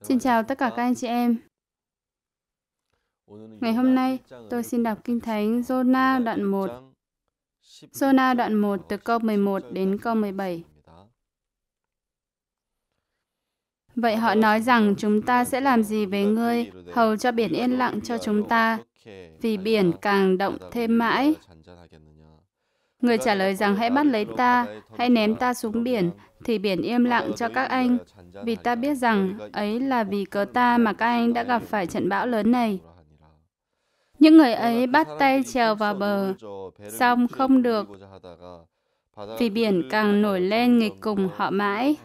Xin chào tất cả các anh chị em. Ngày hôm nay, tôi xin đọc Kinh Thánh Jonah đoạn 1. Jonah đoạn 1 từ câu 11 đến câu 17. Vậy họ nói rằng chúng ta sẽ làm gì với ngươi, hầu cho biển yên lặng cho chúng ta, vì biển càng động thêm mãi. Người trả lời rằng hãy bắt lấy ta, hãy ném ta xuống biển, thì biển im lặng cho các anh, vì ta biết rằng ấy là vì cớ ta mà các anh đã gặp phải trận bão lớn này. Những người ấy bắt tay trèo vào bờ, xong không được, vì biển càng nổi lên nghịch cùng họ mãi.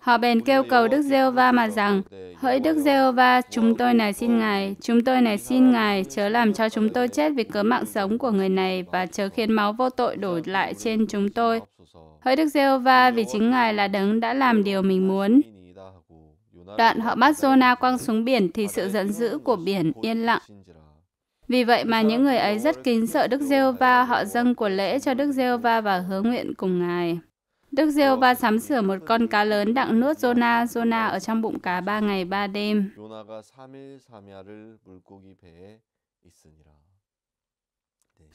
Họ bèn kêu cầu Đức giê va mà rằng, hỡi Đức giê va chúng tôi này xin Ngài, chúng tôi này xin Ngài, chớ làm cho chúng tôi chết vì cớ mạng sống của người này và chớ khiến máu vô tội đổ lại trên chúng tôi. Hỡi Đức Giê-hô-va vì chính Ngài là đấng đã làm điều mình muốn. Đoạn họ bắt Jonah quăng xuống biển thì sự giận dữ của biển yên lặng. Vì vậy mà những người ấy rất kính sợ Đức Giê-hô-va, họ dâng của lễ cho Đức Giê-hô-va và hứa nguyện cùng Ngài. Đức Giê-hô-va sắm sửa một con cá lớn đặng nuốt Jonah, Jonah ở trong bụng cá ba ngày ba đêm.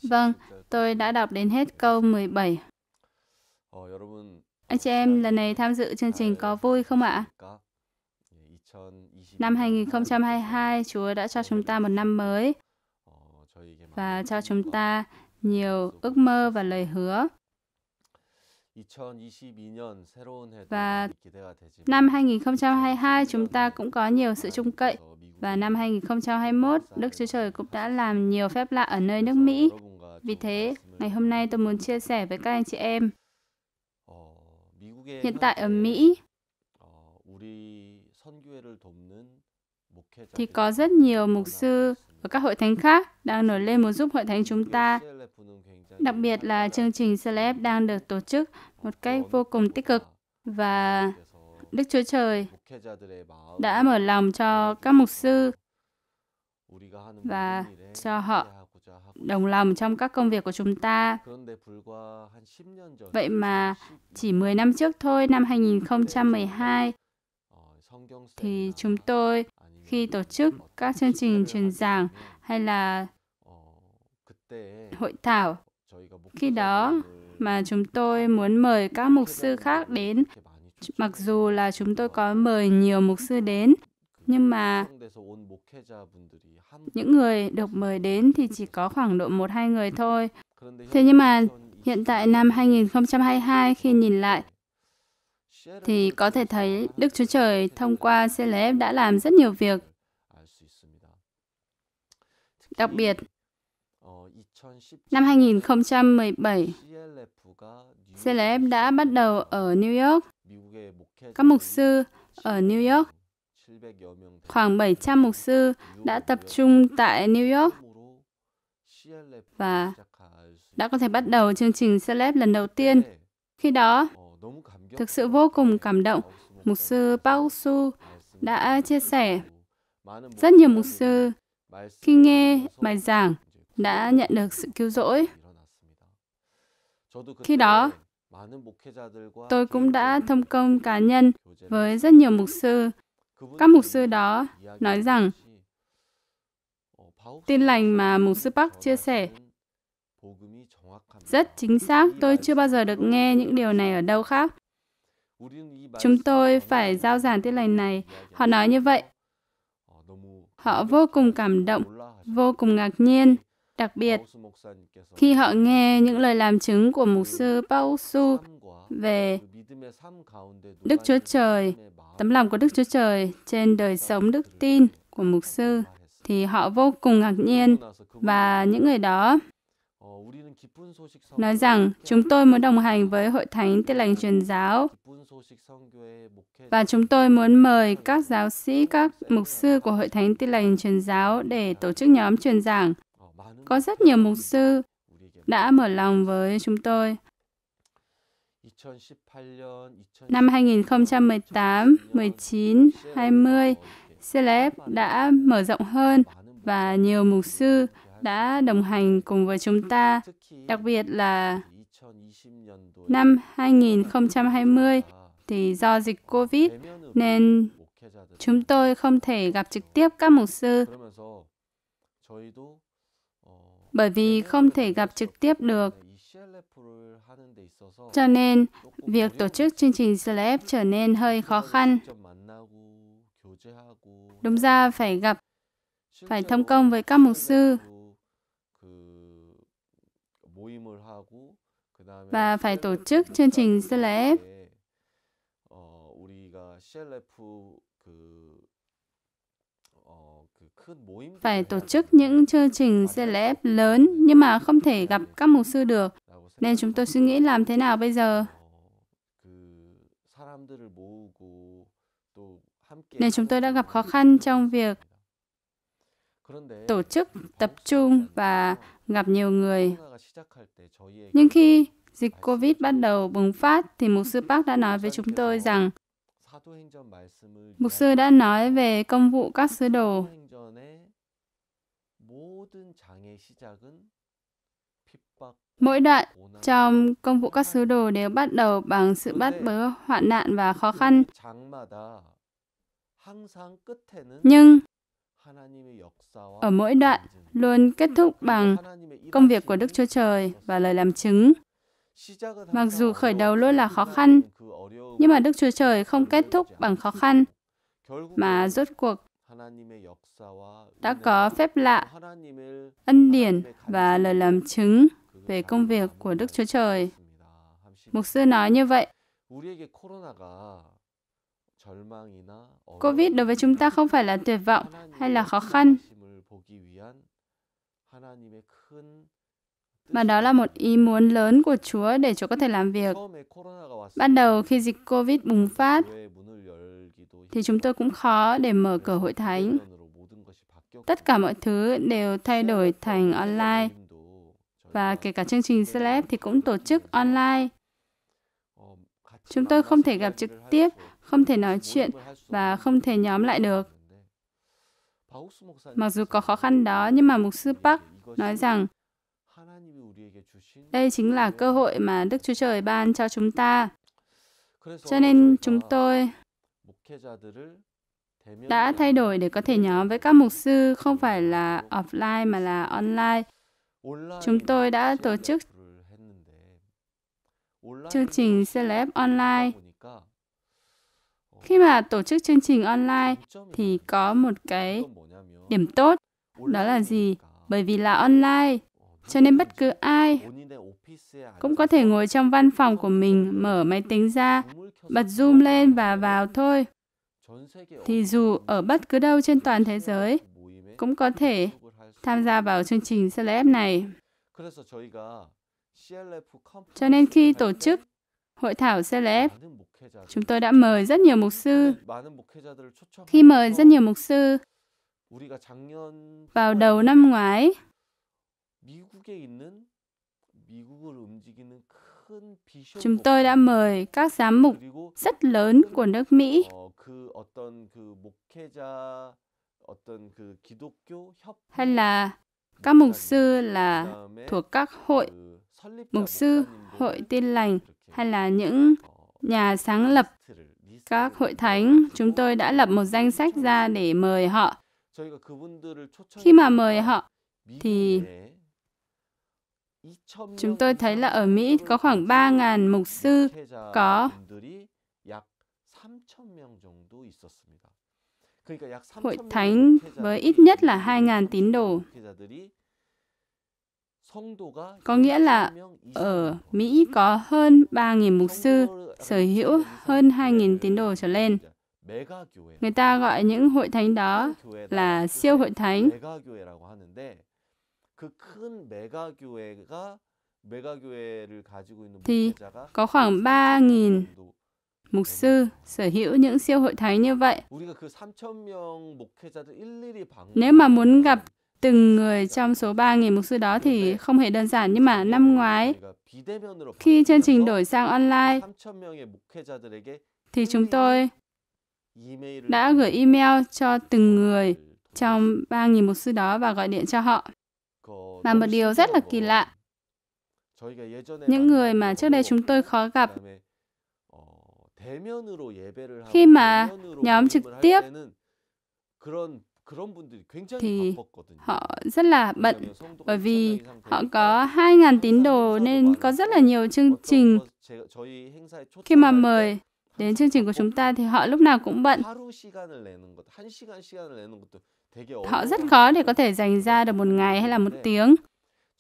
Vâng, tôi đã đọc đến hết câu 17. Anh chị em lần này tham dự chương trình có vui không ạ? Năm 2022, Chúa đã cho chúng ta một năm mới và cho chúng ta nhiều ước mơ và lời hứa. Và năm 2022 chúng ta cũng có nhiều sự trung cậy và năm 2021 Đức Chúa Trời cũng đã làm nhiều phép lạ ở nơi nước Mỹ. Vì thế, ngày hôm nay tôi muốn chia sẻ với các anh chị em hiện tại ở Mỹ thì có rất nhiều mục sư và các hội thánh khác đang nổi lên muốn giúp hội thánh chúng ta. Đặc biệt là chương trình Celeb đang được tổ chức một cách vô cùng tích cực và Đức Chúa Trời đã mở lòng cho các mục sư và cho họ đồng lòng trong các công việc của chúng ta. Vậy mà chỉ 10 năm trước thôi, năm 2012, thì chúng tôi khi tổ chức các chương trình truyền giảng hay là hội thảo, khi đó mà chúng tôi muốn mời các mục sư khác đến, mặc dù là chúng tôi có mời nhiều mục sư đến, nhưng mà những người được mời đến thì chỉ có khoảng độ một hai người thôi. Thế nhưng mà hiện tại năm 2022 khi nhìn lại thì có thể thấy Đức Chúa Trời thông qua CLF đã làm rất nhiều việc. Đặc biệt, năm 2017, CLF đã bắt đầu ở New York. Các mục sư ở New York Khoảng 700 mục sư đã tập trung tại New York và đã có thể bắt đầu chương trình Celeb lần đầu tiên. Khi đó, thực sự vô cùng cảm động, mục sư Park Su đã chia sẻ rất nhiều mục sư khi nghe bài giảng đã nhận được sự cứu rỗi. Khi đó, tôi cũng đã thông công cá nhân với rất nhiều mục sư các mục sư đó nói rằng tin lành mà mục sư Park chia sẻ rất chính xác, tôi chưa bao giờ được nghe những điều này ở đâu khác. Chúng tôi phải giao giảng tin lành này. Họ nói như vậy. Họ vô cùng cảm động, vô cùng ngạc nhiên, đặc biệt khi họ nghe những lời làm chứng của mục sư Pao Su về Đức Chúa Trời, tấm lòng của Đức Chúa Trời trên đời sống đức tin của mục sư, thì họ vô cùng ngạc nhiên và những người đó nói rằng chúng tôi muốn đồng hành với Hội Thánh Tin lành Truyền giáo và chúng tôi muốn mời các giáo sĩ, các mục sư của Hội Thánh Tin lành Truyền giáo để tổ chức nhóm truyền giảng. Có rất nhiều mục sư đã mở lòng với chúng tôi Năm 2018, 19, 20, Celeb đã mở rộng hơn và nhiều mục sư đã đồng hành cùng với chúng ta, đặc biệt là năm 2020 thì do dịch Covid nên chúng tôi không thể gặp trực tiếp các mục sư bởi vì không thể gặp trực tiếp được cho nên, việc tổ chức chương trình SLAP trở nên hơi khó khăn. Đúng ra phải gặp, phải thông công với các mục sư và phải tổ chức chương trình CLF. Phải tổ chức những chương trình CLF lớn nhưng mà không thể gặp các mục sư được nên chúng tôi suy nghĩ làm thế nào bây giờ? Ờ, Nên chúng tôi đã gặp khó khăn trong việc tổ chức, tập trung và gặp nhiều người. Nhưng khi dịch COVID bắt đầu bùng phát thì Mục sư Park đã nói với chúng tôi rằng Mục sư đã nói về công vụ các sứ đồ. Mỗi đoạn trong công vụ các sứ đồ đều bắt đầu bằng sự bắt bớ hoạn nạn và khó khăn. Nhưng ở mỗi đoạn luôn kết thúc bằng công việc của Đức Chúa Trời và lời làm chứng. Mặc dù khởi đầu luôn là khó khăn, nhưng mà Đức Chúa Trời không kết thúc bằng khó khăn, mà rốt cuộc đã có phép lạ, ân điển và lời làm chứng về công việc của Đức Chúa Trời. Mục sư nói như vậy. Covid đối với chúng ta không phải là tuyệt vọng hay là khó khăn, mà đó là một ý muốn lớn của Chúa để Chúa có thể làm việc. Ban đầu khi dịch Covid bùng phát, thì chúng tôi cũng khó để mở cửa hội thánh. Tất cả mọi thứ đều thay đổi thành online và kể cả chương trình Celeb thì cũng tổ chức online. Chúng tôi không thể gặp trực tiếp, không thể nói chuyện và không thể nhóm lại được. Mặc dù có khó khăn đó, nhưng mà Mục sư Park nói rằng đây chính là cơ hội mà Đức Chúa Trời ban cho chúng ta. Cho nên chúng tôi đã thay đổi để có thể nhóm với các mục sư không phải là offline mà là online Chúng tôi đã tổ chức chương trình Celeb Online. Khi mà tổ chức chương trình online thì có một cái điểm tốt, đó là gì? Bởi vì là online, cho nên bất cứ ai cũng có thể ngồi trong văn phòng của mình, mở máy tính ra, bật Zoom lên và vào thôi. Thì dù ở bất cứ đâu trên toàn thế giới, cũng có thể tham gia vào chương trình CLF này. Cho nên khi tổ chức hội thảo CLF, chúng tôi đã mời rất nhiều mục sư. Khi mời rất nhiều mục sư, vào đầu năm ngoái, chúng tôi đã mời các giám mục rất lớn của nước Mỹ hay là các mục sư là thuộc các hội mục sư hội tin lành hay là những nhà sáng lập các hội thánh chúng tôi đã lập một danh sách ra để mời họ khi mà mời họ thì chúng tôi thấy là ở Mỹ có khoảng 3.000 mục sư có hội thánh với ít nhất là 2.000 tín đồ. Có nghĩa là ở Mỹ có hơn 3.000 mục sư, sở hữu hơn 2.000 tín đồ trở lên. Người ta gọi những hội thánh đó là siêu hội thánh. Thì có khoảng 3.000 mục sư sở hữu những siêu hội thánh như vậy. Nếu mà muốn gặp từng người trong số 3.000 mục sư đó thì không hề đơn giản. Nhưng mà năm ngoái, khi chương trình đổi sang online, thì chúng tôi đã gửi email cho từng người trong 3.000 mục sư đó và gọi điện cho họ. Và một điều rất là kỳ lạ, những người mà trước đây chúng tôi khó gặp khi mà nhóm trực tiếp thì họ rất là bận bởi vì họ có 2.000 tín đồ nên có rất là nhiều chương trình. Khi mà mời đến chương trình của chúng ta thì họ lúc nào cũng bận. Họ rất khó để có thể dành ra được một ngày hay là một tiếng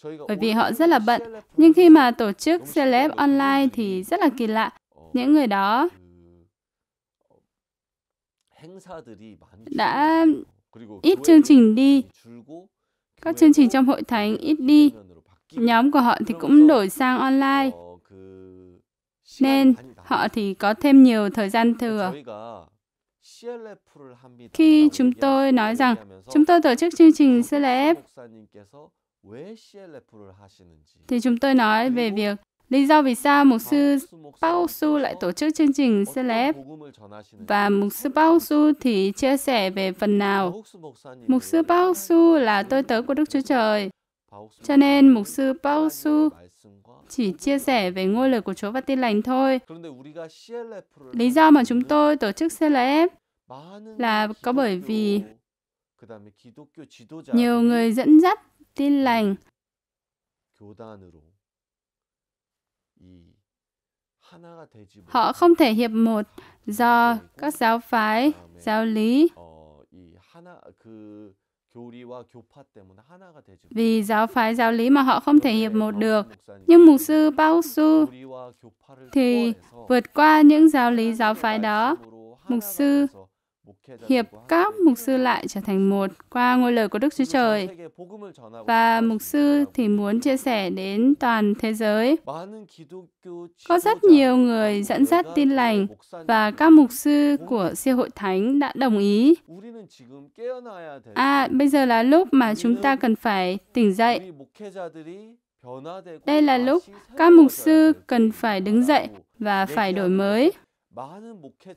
bởi vì họ rất là bận. Nhưng khi mà tổ chức celeb online thì rất là kỳ lạ những người đó đã ít chương trình đi các chương trình trong hội thánh ít đi nhóm của họ thì cũng đổi sang online nên họ thì có thêm nhiều thời gian thừa khi chúng tôi nói rằng chúng tôi tổ chức chương trình CLF thì chúng tôi nói về việc Lý do vì sao mục sư Bao Su lại tổ chức chương trình Celeb và mục sư Bao Su thì chia sẻ về phần nào. Mục sư Bao Su là tôi tớ của Đức Chúa Trời. Cho nên mục sư Bao Su chỉ chia sẻ về ngôi lời của Chúa và tin lành thôi. Lý do mà chúng tôi tổ chức Celeb là có bởi vì nhiều người dẫn dắt tin lành Họ không thể hiệp một do các giáo phái, giáo lý vì giáo phái giáo lý mà họ không thể hiệp một được. Nhưng mục sư Bao Su thì vượt qua những giáo lý giáo phái đó. Mục sư hiệp các mục sư lại trở thành một qua ngôi lời của Đức Chúa Trời. Và mục sư thì muốn chia sẻ đến toàn thế giới. Có rất nhiều người dẫn dắt tin lành và các mục sư của siêu hội thánh đã đồng ý. À, bây giờ là lúc mà chúng ta cần phải tỉnh dậy. Đây là lúc các mục sư cần phải đứng dậy và phải đổi mới.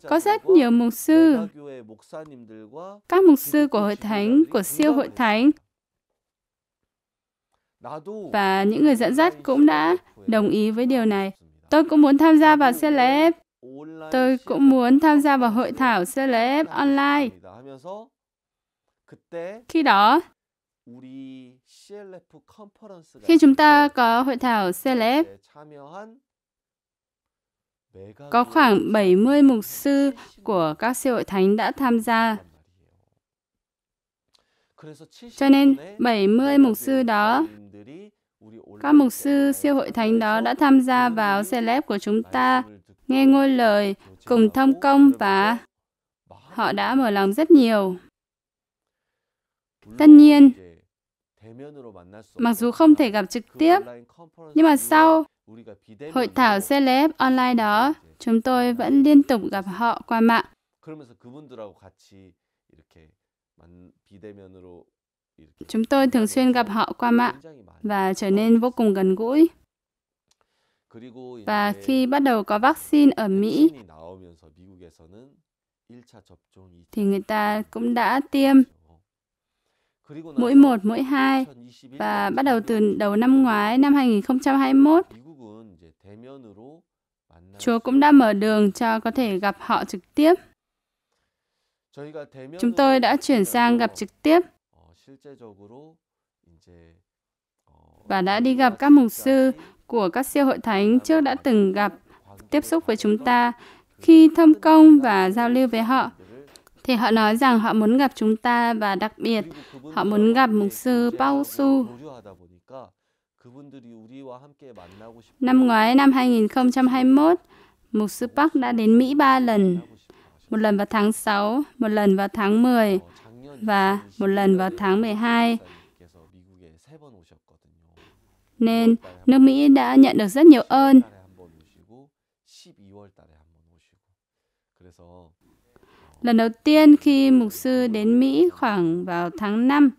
Có rất nhiều mục sư, các mục sư của hội thánh, của siêu hội thánh và những người dẫn dắt cũng đã đồng ý với điều này. Tôi cũng muốn tham gia vào CLF. Tôi cũng muốn tham gia vào hội thảo CLF online. Khi đó, khi chúng ta có hội thảo CLF, có khoảng 70 mục sư của các siêu hội thánh đã tham gia. Cho nên 70 mục sư đó, các mục sư siêu hội thánh đó đã tham gia vào celeb của chúng ta, nghe ngôi lời, cùng thông công và họ đã mở lòng rất nhiều. Tất nhiên, mặc dù không thể gặp trực tiếp, nhưng mà sau Hội thảo Celeb online đó, chúng tôi vẫn liên tục gặp họ qua mạng. Chúng tôi thường xuyên gặp họ qua mạng và trở nên vô cùng gần gũi. Và khi bắt đầu có vaccine ở Mỹ, thì người ta cũng đã tiêm mũi 1, mũi 2 và bắt đầu từ đầu năm ngoái, năm 2021, Chúa cũng đã mở đường cho có thể gặp họ trực tiếp. Chúng tôi đã chuyển sang gặp trực tiếp và đã đi gặp các mục sư của các siêu hội thánh trước đã từng gặp tiếp xúc với chúng ta khi thâm công và giao lưu với họ thì họ nói rằng họ muốn gặp chúng ta và đặc biệt họ muốn gặp mục sư Paul Su. Năm ngoái, năm 2021, Mục sư Park đã đến Mỹ ba lần, một lần vào tháng 6, một lần vào tháng 10 và một lần vào tháng 12. Nên nước Mỹ đã nhận được rất nhiều ơn. Lần đầu tiên khi mục sư đến Mỹ khoảng vào tháng 5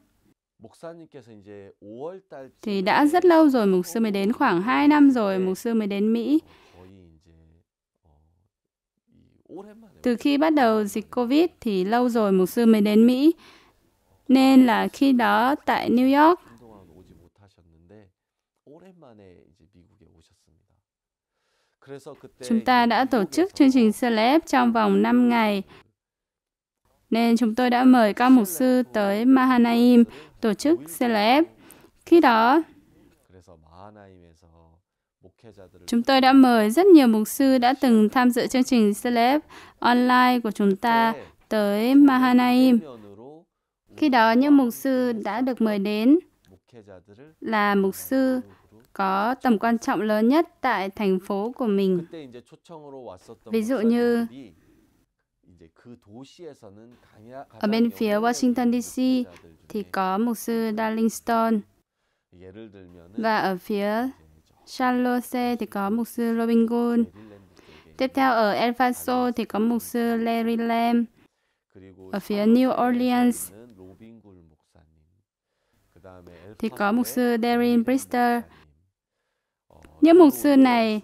thì đã rất lâu rồi mục sư mới đến khoảng 2 năm rồi mục sư mới đến Mỹ. Từ khi bắt đầu dịch Covid thì lâu rồi mục sư mới đến Mỹ. Nên là khi đó tại New York Chúng ta đã tổ chức chương trình Celeb trong vòng 5 ngày. Nên chúng tôi đã mời các mục sư tới Mahanaim tổ chức CLF. Khi đó, Chúng tôi đã mời rất nhiều mục sư đã từng tham dự chương trình CLF online của chúng ta tới Mahanaim. Khi đó, những mục sư đã được mời đến là mục sư có tầm quan trọng lớn nhất tại thành phố của mình. Ví dụ như ở bên phía Washington DC thì có mục sư Darlington và ở phía Charlotte thì có mục sư Robin Gould. Tiếp theo ở El Paso thì có mục sư Larry Lam. Ở phía New Orleans thì có mục sư Darren Brister. Những mục sư này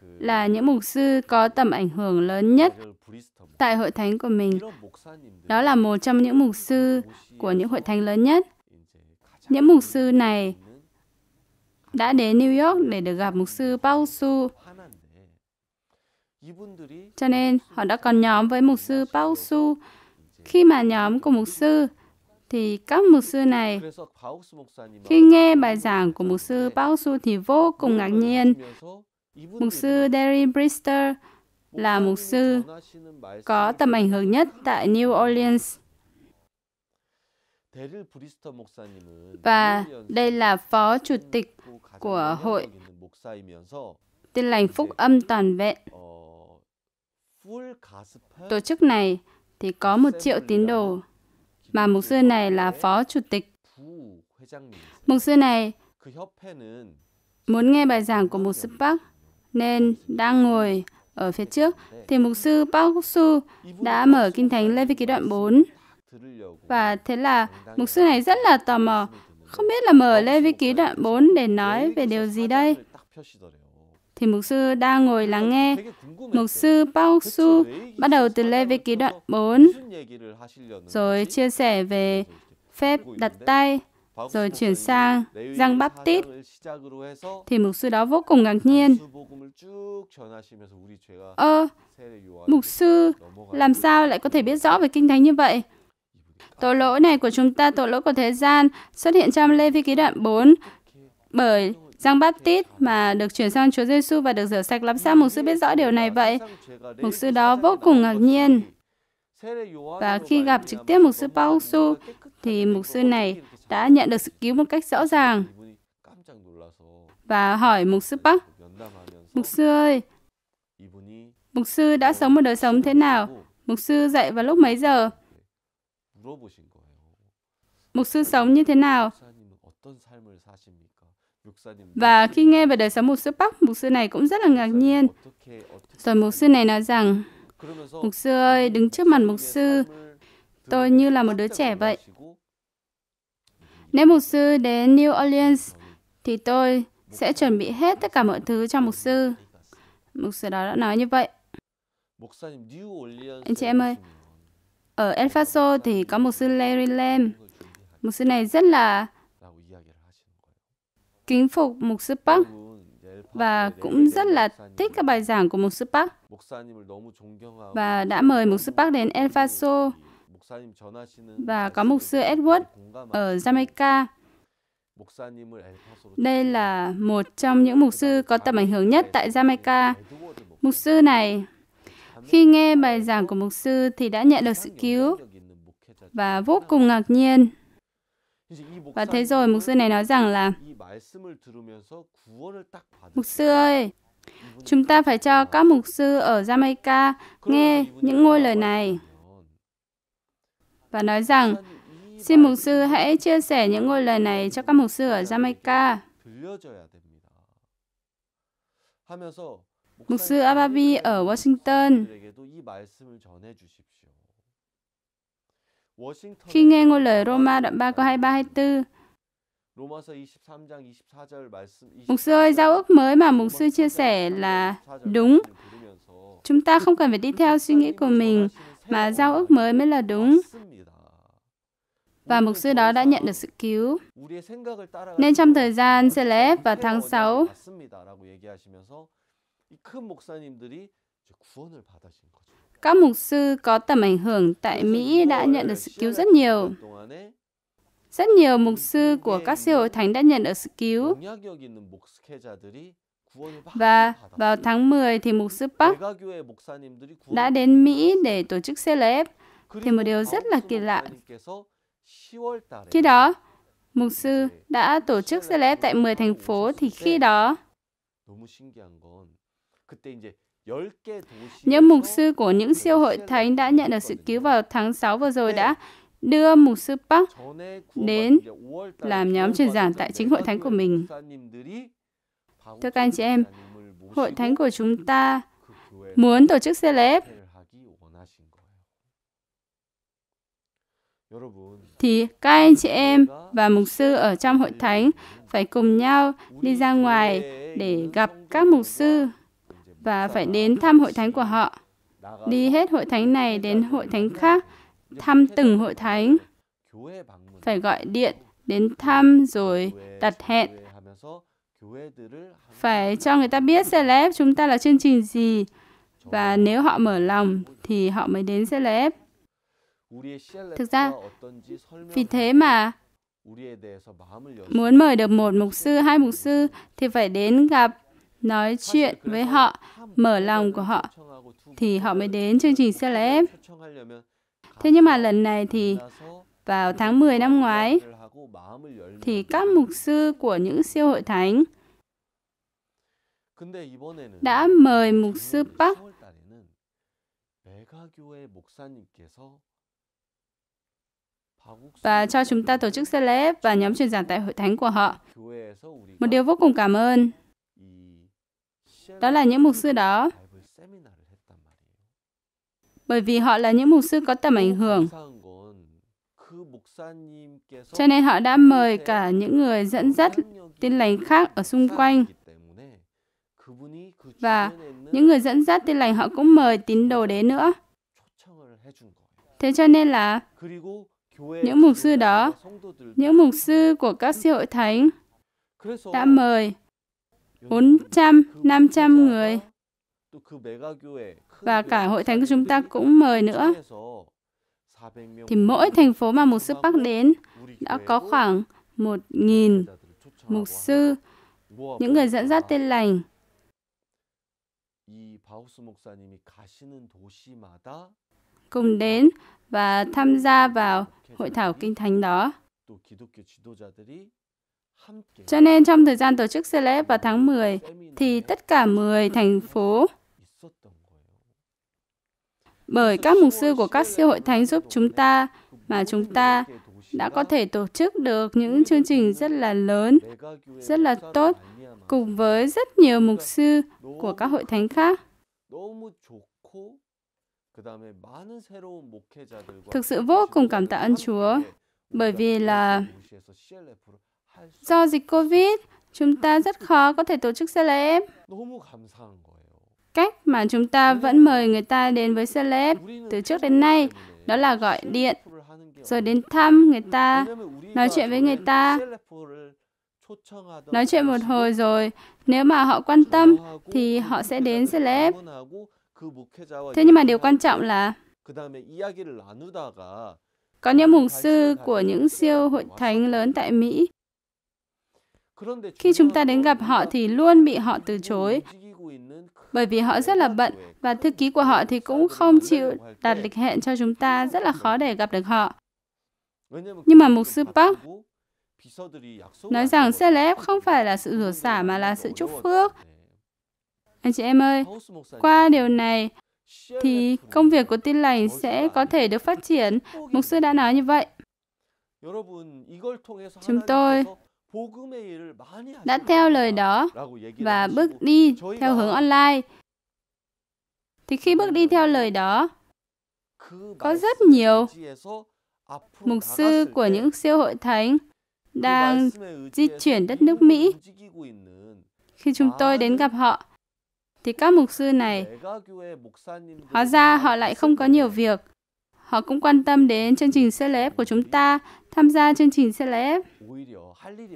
là những mục sư có tầm ảnh hưởng lớn nhất tại hội thánh của mình. Đó là một trong những mục sư của những hội thánh lớn nhất. Những mục sư này đã đến New York để được gặp mục sư Bao Su. Cho nên họ đã còn nhóm với mục sư Bao Su. Khi mà nhóm của mục sư thì các mục sư này khi nghe bài giảng của mục sư Bao Su thì vô cùng ngạc nhiên. Mục sư Derry Brister là mục sư có tầm ảnh hưởng nhất tại New Orleans. Và đây là phó chủ tịch của hội Tin lành Phúc âm toàn vẹn. Tổ chức này thì có một triệu tín đồ, mà mục sư này là phó chủ tịch. Mục sư này muốn nghe bài giảng của mục sư Park nên đang ngồi ở phía trước, thì mục sư Park Su đã mở kinh thánh Lê Vi ký đoạn 4. Và thế là mục sư này rất là tò mò, không biết là mở Lê Vi ký đoạn 4 để nói về điều gì đây. Thì mục sư đang ngồi lắng nghe. Mục sư Park Su bắt đầu từ Lê Vi ký đoạn 4, rồi chia sẻ về phép đặt tay rồi chuyển sang Giăng Báp Tít, thì mục sư đó vô cùng ngạc nhiên. Ơ, mục sư làm sao lại có thể biết rõ về Kinh Thánh như vậy? Tội lỗi này của chúng ta, tội lỗi của thế gian, xuất hiện trong Lê Vi Ký đoạn 4 bởi Giăng Báp Tít mà được chuyển sang Chúa Giêsu và được rửa sạch làm sao mục sư biết rõ điều này vậy? Mục sư đó vô cùng ngạc nhiên. Và khi gặp trực tiếp mục sư Su thì mục sư này đã nhận được sự cứu một cách rõ ràng và hỏi mục sư Park, mục sư ơi, mục sư đã sống một đời sống thế nào? Mục sư dậy vào lúc mấy giờ? Mục sư sống như thế nào? Và khi nghe về đời sống mục sư Park, mục sư này cũng rất là ngạc nhiên. Rồi mục sư này nói rằng, Mục sư ơi, đứng trước mặt mục sư, tôi như là một đứa trẻ vậy. Nếu mục sư đến New Orleans thì tôi sẽ chuẩn bị hết tất cả mọi thứ cho mục sư. Mục sư đó đã nói như vậy. Anh chị em ơi, ở El Paso thì có mục sư Larry Lam. Mục sư này rất là kính phục mục sư Park và cũng rất là thích các bài giảng của mục sư Park và đã mời mục sư Park đến El Paso và có mục sư Edward ở Jamaica. Đây là một trong những mục sư có tầm ảnh hưởng nhất tại Jamaica. Mục sư này, khi nghe bài giảng của mục sư thì đã nhận được sự cứu và vô cùng ngạc nhiên. Và thế rồi mục sư này nói rằng là Mục sư ơi, chúng ta phải cho các mục sư ở Jamaica nghe những ngôi lời này và nói rằng Xin mục sư hãy chia sẻ những ngôi lời này cho các mục sư ở Jamaica. Mục sư Ababi ở Washington khi nghe ngôi lời Roma đoạn 3 câu 23 24 Mục sư ơi, giao ước mới mà mục sư chia sẻ là đúng. Chúng ta không cần phải đi theo suy nghĩ của mình, mà giao ước mới mới là đúng và mục sư đó đã nhận được sự cứu. Nên trong thời gian sẽ lễ vào tháng 6, các mục sư có tầm ảnh hưởng tại Mỹ đã nhận được sự cứu rất nhiều. Rất nhiều mục sư của các siêu hội thánh đã nhận được sự cứu. Và vào tháng 10 thì mục sư Park đã đến Mỹ để tổ chức CLF thì một điều rất là kỳ lạ khi đó, mục sư đã tổ chức sẽ lễ tại 10 thành phố thì khi đó những mục sư của những siêu hội thánh đã nhận được sự cứu vào tháng 6 vừa rồi đã đưa mục sư Park đến làm nhóm truyền giảng tại chính hội thánh của mình. Thưa các anh chị em, hội thánh của chúng ta muốn tổ chức xe lễ thì các anh chị em và mục sư ở trong hội thánh phải cùng nhau đi ra ngoài để gặp các mục sư và phải đến thăm hội thánh của họ. Đi hết hội thánh này đến hội thánh khác, thăm từng hội thánh. Phải gọi điện đến thăm rồi đặt hẹn. Phải cho người ta biết CLF chúng ta là chương trình gì và nếu họ mở lòng thì họ mới đến CLF. Thực ra, vì thế mà muốn mời được một mục sư, hai mục sư thì phải đến gặp, nói chuyện với họ, mở lòng của họ thì họ mới đến chương trình CLF. Thế nhưng mà lần này thì vào tháng 10 năm ngoái thì các mục sư của những siêu hội thánh đã mời mục sư Park và cho chúng ta tổ chức celeb và nhóm truyền giảng tại hội thánh của họ. Một điều vô cùng cảm ơn đó là những mục sư đó bởi vì họ là những mục sư có tầm ảnh hưởng. Cho nên họ đã mời cả những người dẫn dắt tin lành khác ở xung quanh. Và những người dẫn dắt tin lành họ cũng mời tín đồ đến nữa. Thế cho nên là những mục sư đó, những mục sư của các siêu hội thánh đã mời 400, 500 người và cả hội thánh của chúng ta cũng mời nữa. Thì mỗi thành phố mà mục sư Bắc đến đã có khoảng 1.000 mục sư, những người dẫn dắt tên lành. Cùng đến và tham gia vào hội thảo kinh thánh đó. Cho nên trong thời gian tổ chức xe lễ vào tháng 10 thì tất cả 10 thành phố bởi các mục sư của các siêu hội thánh giúp chúng ta mà chúng ta đã có thể tổ chức được những chương trình rất là lớn, rất là tốt cùng với rất nhiều mục sư của các hội thánh khác. Thực sự vô cùng cảm tạ ơn Chúa bởi vì là do dịch Covid chúng ta rất khó có thể tổ chức xe celeb. Cách mà chúng ta vẫn mời người ta đến với xe celeb từ trước đến nay đó là gọi điện rồi đến thăm người ta, nói chuyện với người ta. Nói chuyện một hồi rồi, nếu mà họ quan tâm thì họ sẽ đến xe celeb. Thế nhưng mà điều quan trọng là có những mục sư của những siêu hội thánh lớn tại Mỹ. Khi chúng ta đến gặp họ thì luôn bị họ từ chối bởi vì họ rất là bận và thư ký của họ thì cũng không chịu đặt lịch hẹn cho chúng ta, rất là khó để gặp được họ. Nhưng mà mục sư Park nói rằng CLF không phải là sự rủa xả mà là sự chúc phước anh chị em ơi, qua điều này thì công việc của tin lành sẽ có thể được phát triển. Mục sư đã nói như vậy. Chúng tôi đã theo lời đó và bước đi theo hướng online. Thì khi bước đi theo lời đó, có rất nhiều mục sư của những siêu hội thánh đang di chuyển đất nước Mỹ. Khi chúng tôi đến gặp họ, thì các mục sư này, hóa ra họ lại không có nhiều việc. Họ cũng quan tâm đến chương trình CLF của chúng ta, tham gia chương trình CLF.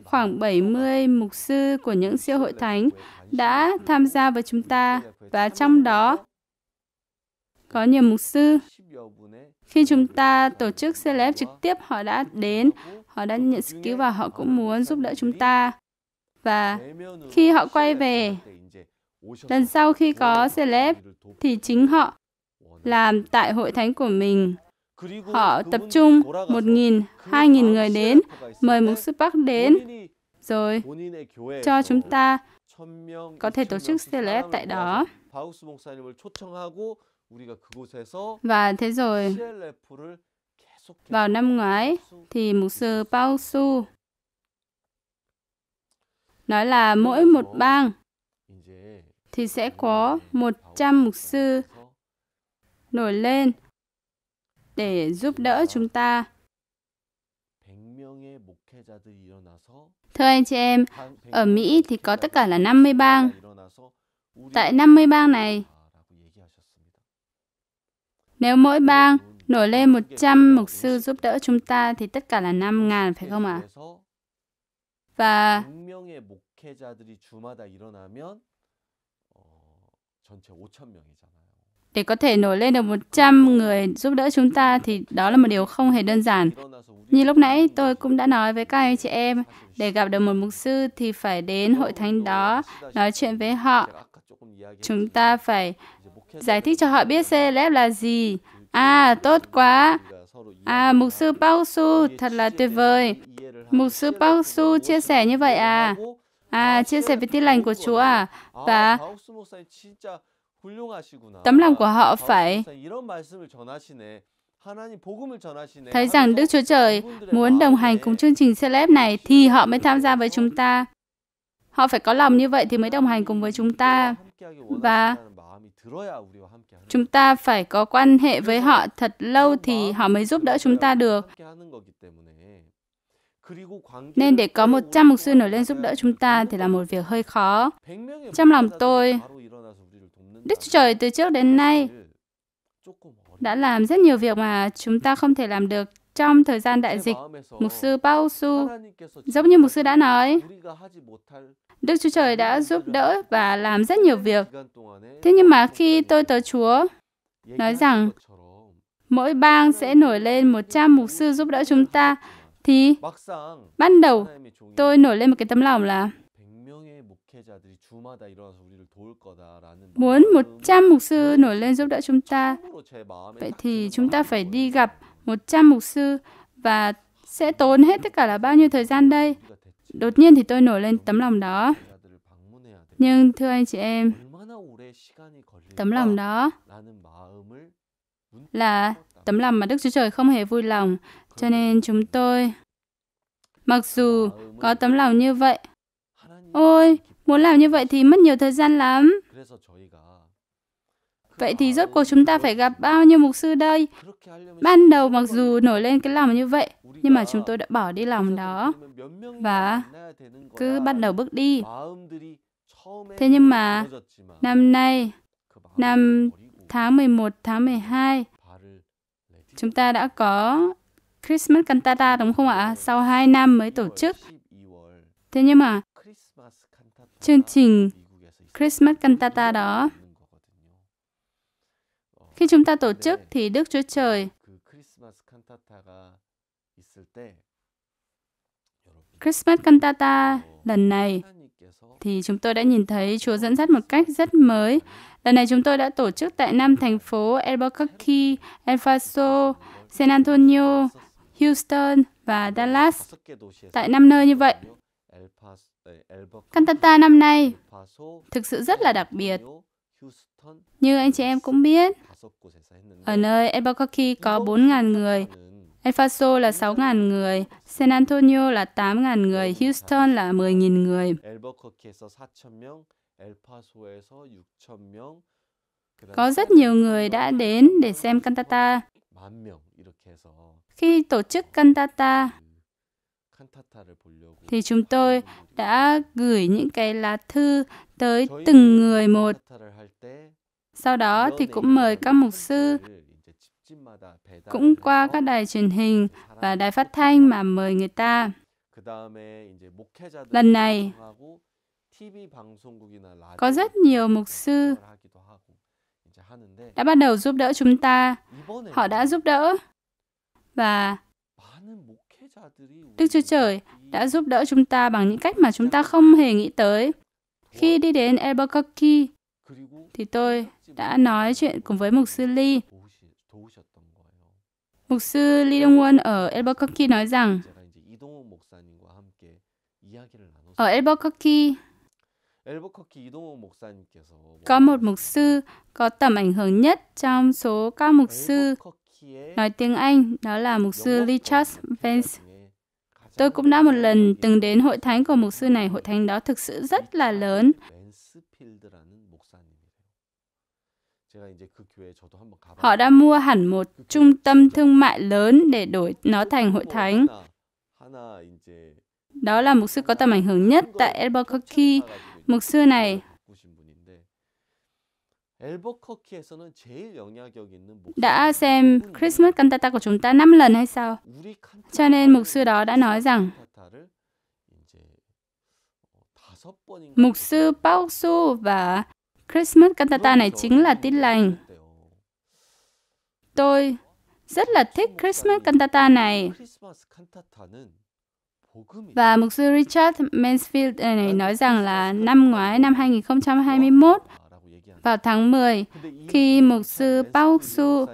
Khoảng 70 mục sư của những siêu hội thánh đã tham gia với chúng ta và trong đó có nhiều mục sư. Khi chúng ta tổ chức CLF trực tiếp, họ đã đến, họ đã nhận cứu và họ cũng muốn giúp đỡ chúng ta. Và khi họ quay về, Lần sau khi có celeb thì chính họ làm tại hội thánh của mình. Họ tập trung một nghìn hai nghìn người đến, mời mục sư Park đến, rồi cho chúng ta có thể tổ chức celeb tại đó. Và thế rồi, vào năm ngoái thì mục sư Pao Su nói là mỗi một bang thì sẽ có 100 mục sư nổi lên để giúp đỡ chúng ta. Thưa anh chị em, ở Mỹ thì có tất cả là 50 bang. Tại 50 bang này, nếu mỗi bang nổi lên 100 mục sư giúp đỡ chúng ta thì tất cả là 5 ngàn phải không ạ? À? Và để có thể nổi lên được 100 người giúp đỡ chúng ta thì đó là một điều không hề đơn giản. Như lúc nãy tôi cũng đã nói với các anh chị em, để gặp được một mục sư thì phải đến hội thánh đó, nói chuyện với họ. Chúng ta phải giải thích cho họ biết CLF là gì. À, tốt quá. À, mục sư Bao Su, thật là tuyệt vời. Mục sư Bao Su chia sẻ như vậy à à, chia sẻ với tin lành của Chúa à và tấm lòng của họ phải thấy rằng Đức Chúa Trời muốn đồng hành cùng chương trình Celeb này thì họ mới tham gia với chúng ta. Họ phải có lòng như vậy thì mới đồng hành cùng với chúng ta. Và chúng ta phải có quan hệ với họ thật lâu thì họ mới giúp đỡ chúng ta được. Nên để có 100 mục sư nổi lên giúp đỡ chúng ta thì là một việc hơi khó. Trong lòng tôi, Đức Chúa Trời từ trước đến nay đã làm rất nhiều việc mà chúng ta không thể làm được trong thời gian đại dịch. Mục sư Bao Su, giống như mục sư đã nói, Đức Chúa Trời đã giúp đỡ và làm rất nhiều việc. Thế nhưng mà khi tôi tới Chúa, nói rằng mỗi bang sẽ nổi lên 100 mục sư giúp đỡ chúng ta, thì ban đầu tôi nổi lên một cái tấm lòng là muốn 100 mục sư nổi lên giúp đỡ chúng ta. Vậy thì chúng ta phải đi gặp 100 mục sư và sẽ tốn hết tất cả là bao nhiêu thời gian đây? Đột nhiên thì tôi nổi lên tấm lòng đó. Nhưng thưa anh chị em, tấm lòng đó là tấm lòng mà Đức Chúa Trời không hề vui lòng cho nên chúng tôi, mặc dù có tấm lòng như vậy, ôi, muốn làm như vậy thì mất nhiều thời gian lắm. Vậy thì rốt cuộc chúng ta phải gặp bao nhiêu mục sư đây? Ban đầu mặc dù nổi lên cái lòng như vậy, nhưng mà chúng tôi đã bỏ đi lòng đó và cứ bắt đầu bước đi. Thế nhưng mà năm nay, năm tháng 11, tháng 12, chúng ta đã có Christmas Cantata đúng không ạ? Sau 2 năm mới tổ chức. Thế nhưng mà chương trình Christmas Cantata đó khi chúng ta tổ chức thì Đức Chúa Trời Christmas Cantata lần này thì chúng tôi đã nhìn thấy Chúa dẫn dắt một cách rất mới. Lần này chúng tôi đã tổ chức tại năm thành phố Albuquerque, El Paso, San Antonio, Houston và Dallas tại năm nơi như vậy. Cantata năm nay thực sự rất là đặc biệt. Như anh chị em cũng biết, ở nơi Albuquerque có 4.000 người, El Paso là 6.000 người, San Antonio là 8.000 người, Houston là 10.000 người. Có rất nhiều người đã đến để xem cantata khi tổ chức cantata, thì chúng tôi đã gửi những cái lá thư tới từng người một. Sau đó thì cũng mời các mục sư cũng qua các đài truyền hình và đài phát thanh mà mời người ta. Lần này, có rất nhiều mục sư đã bắt đầu giúp đỡ chúng ta. Họ đã giúp đỡ. Và Đức Chúa Trời đã giúp đỡ chúng ta bằng những cách mà chúng ta không hề nghĩ tới. Khi đi đến Albuquerque, thì tôi đã nói chuyện cùng với Mục sư Lee. Mục sư Lee Dong Won ở Albuquerque nói rằng, ở Albuquerque, có một mục sư có tầm ảnh hưởng nhất trong số các mục sư nói tiếng Anh, đó là mục sư Richard Vance. Tôi cũng đã một lần từng đến hội thánh của mục sư này, hội thánh đó thực sự rất là lớn. Họ đã mua hẳn một trung tâm thương mại lớn để đổi nó thành hội thánh. Đó là mục sư có tầm ảnh hưởng nhất tại Albuquerque. Mục sư này đã xem Christmas cantata của chúng ta 5 lần hay sao? Cho nên mục sư đó đã nói rằng mục sư Pao Su và Christmas cantata này chính là tin lành. Tôi rất là thích Christmas cantata này. Và mục sư Richard Mansfield ờ, này nói rằng là năm ngoái, năm 2021, vào tháng 10, khi mục sư Park Su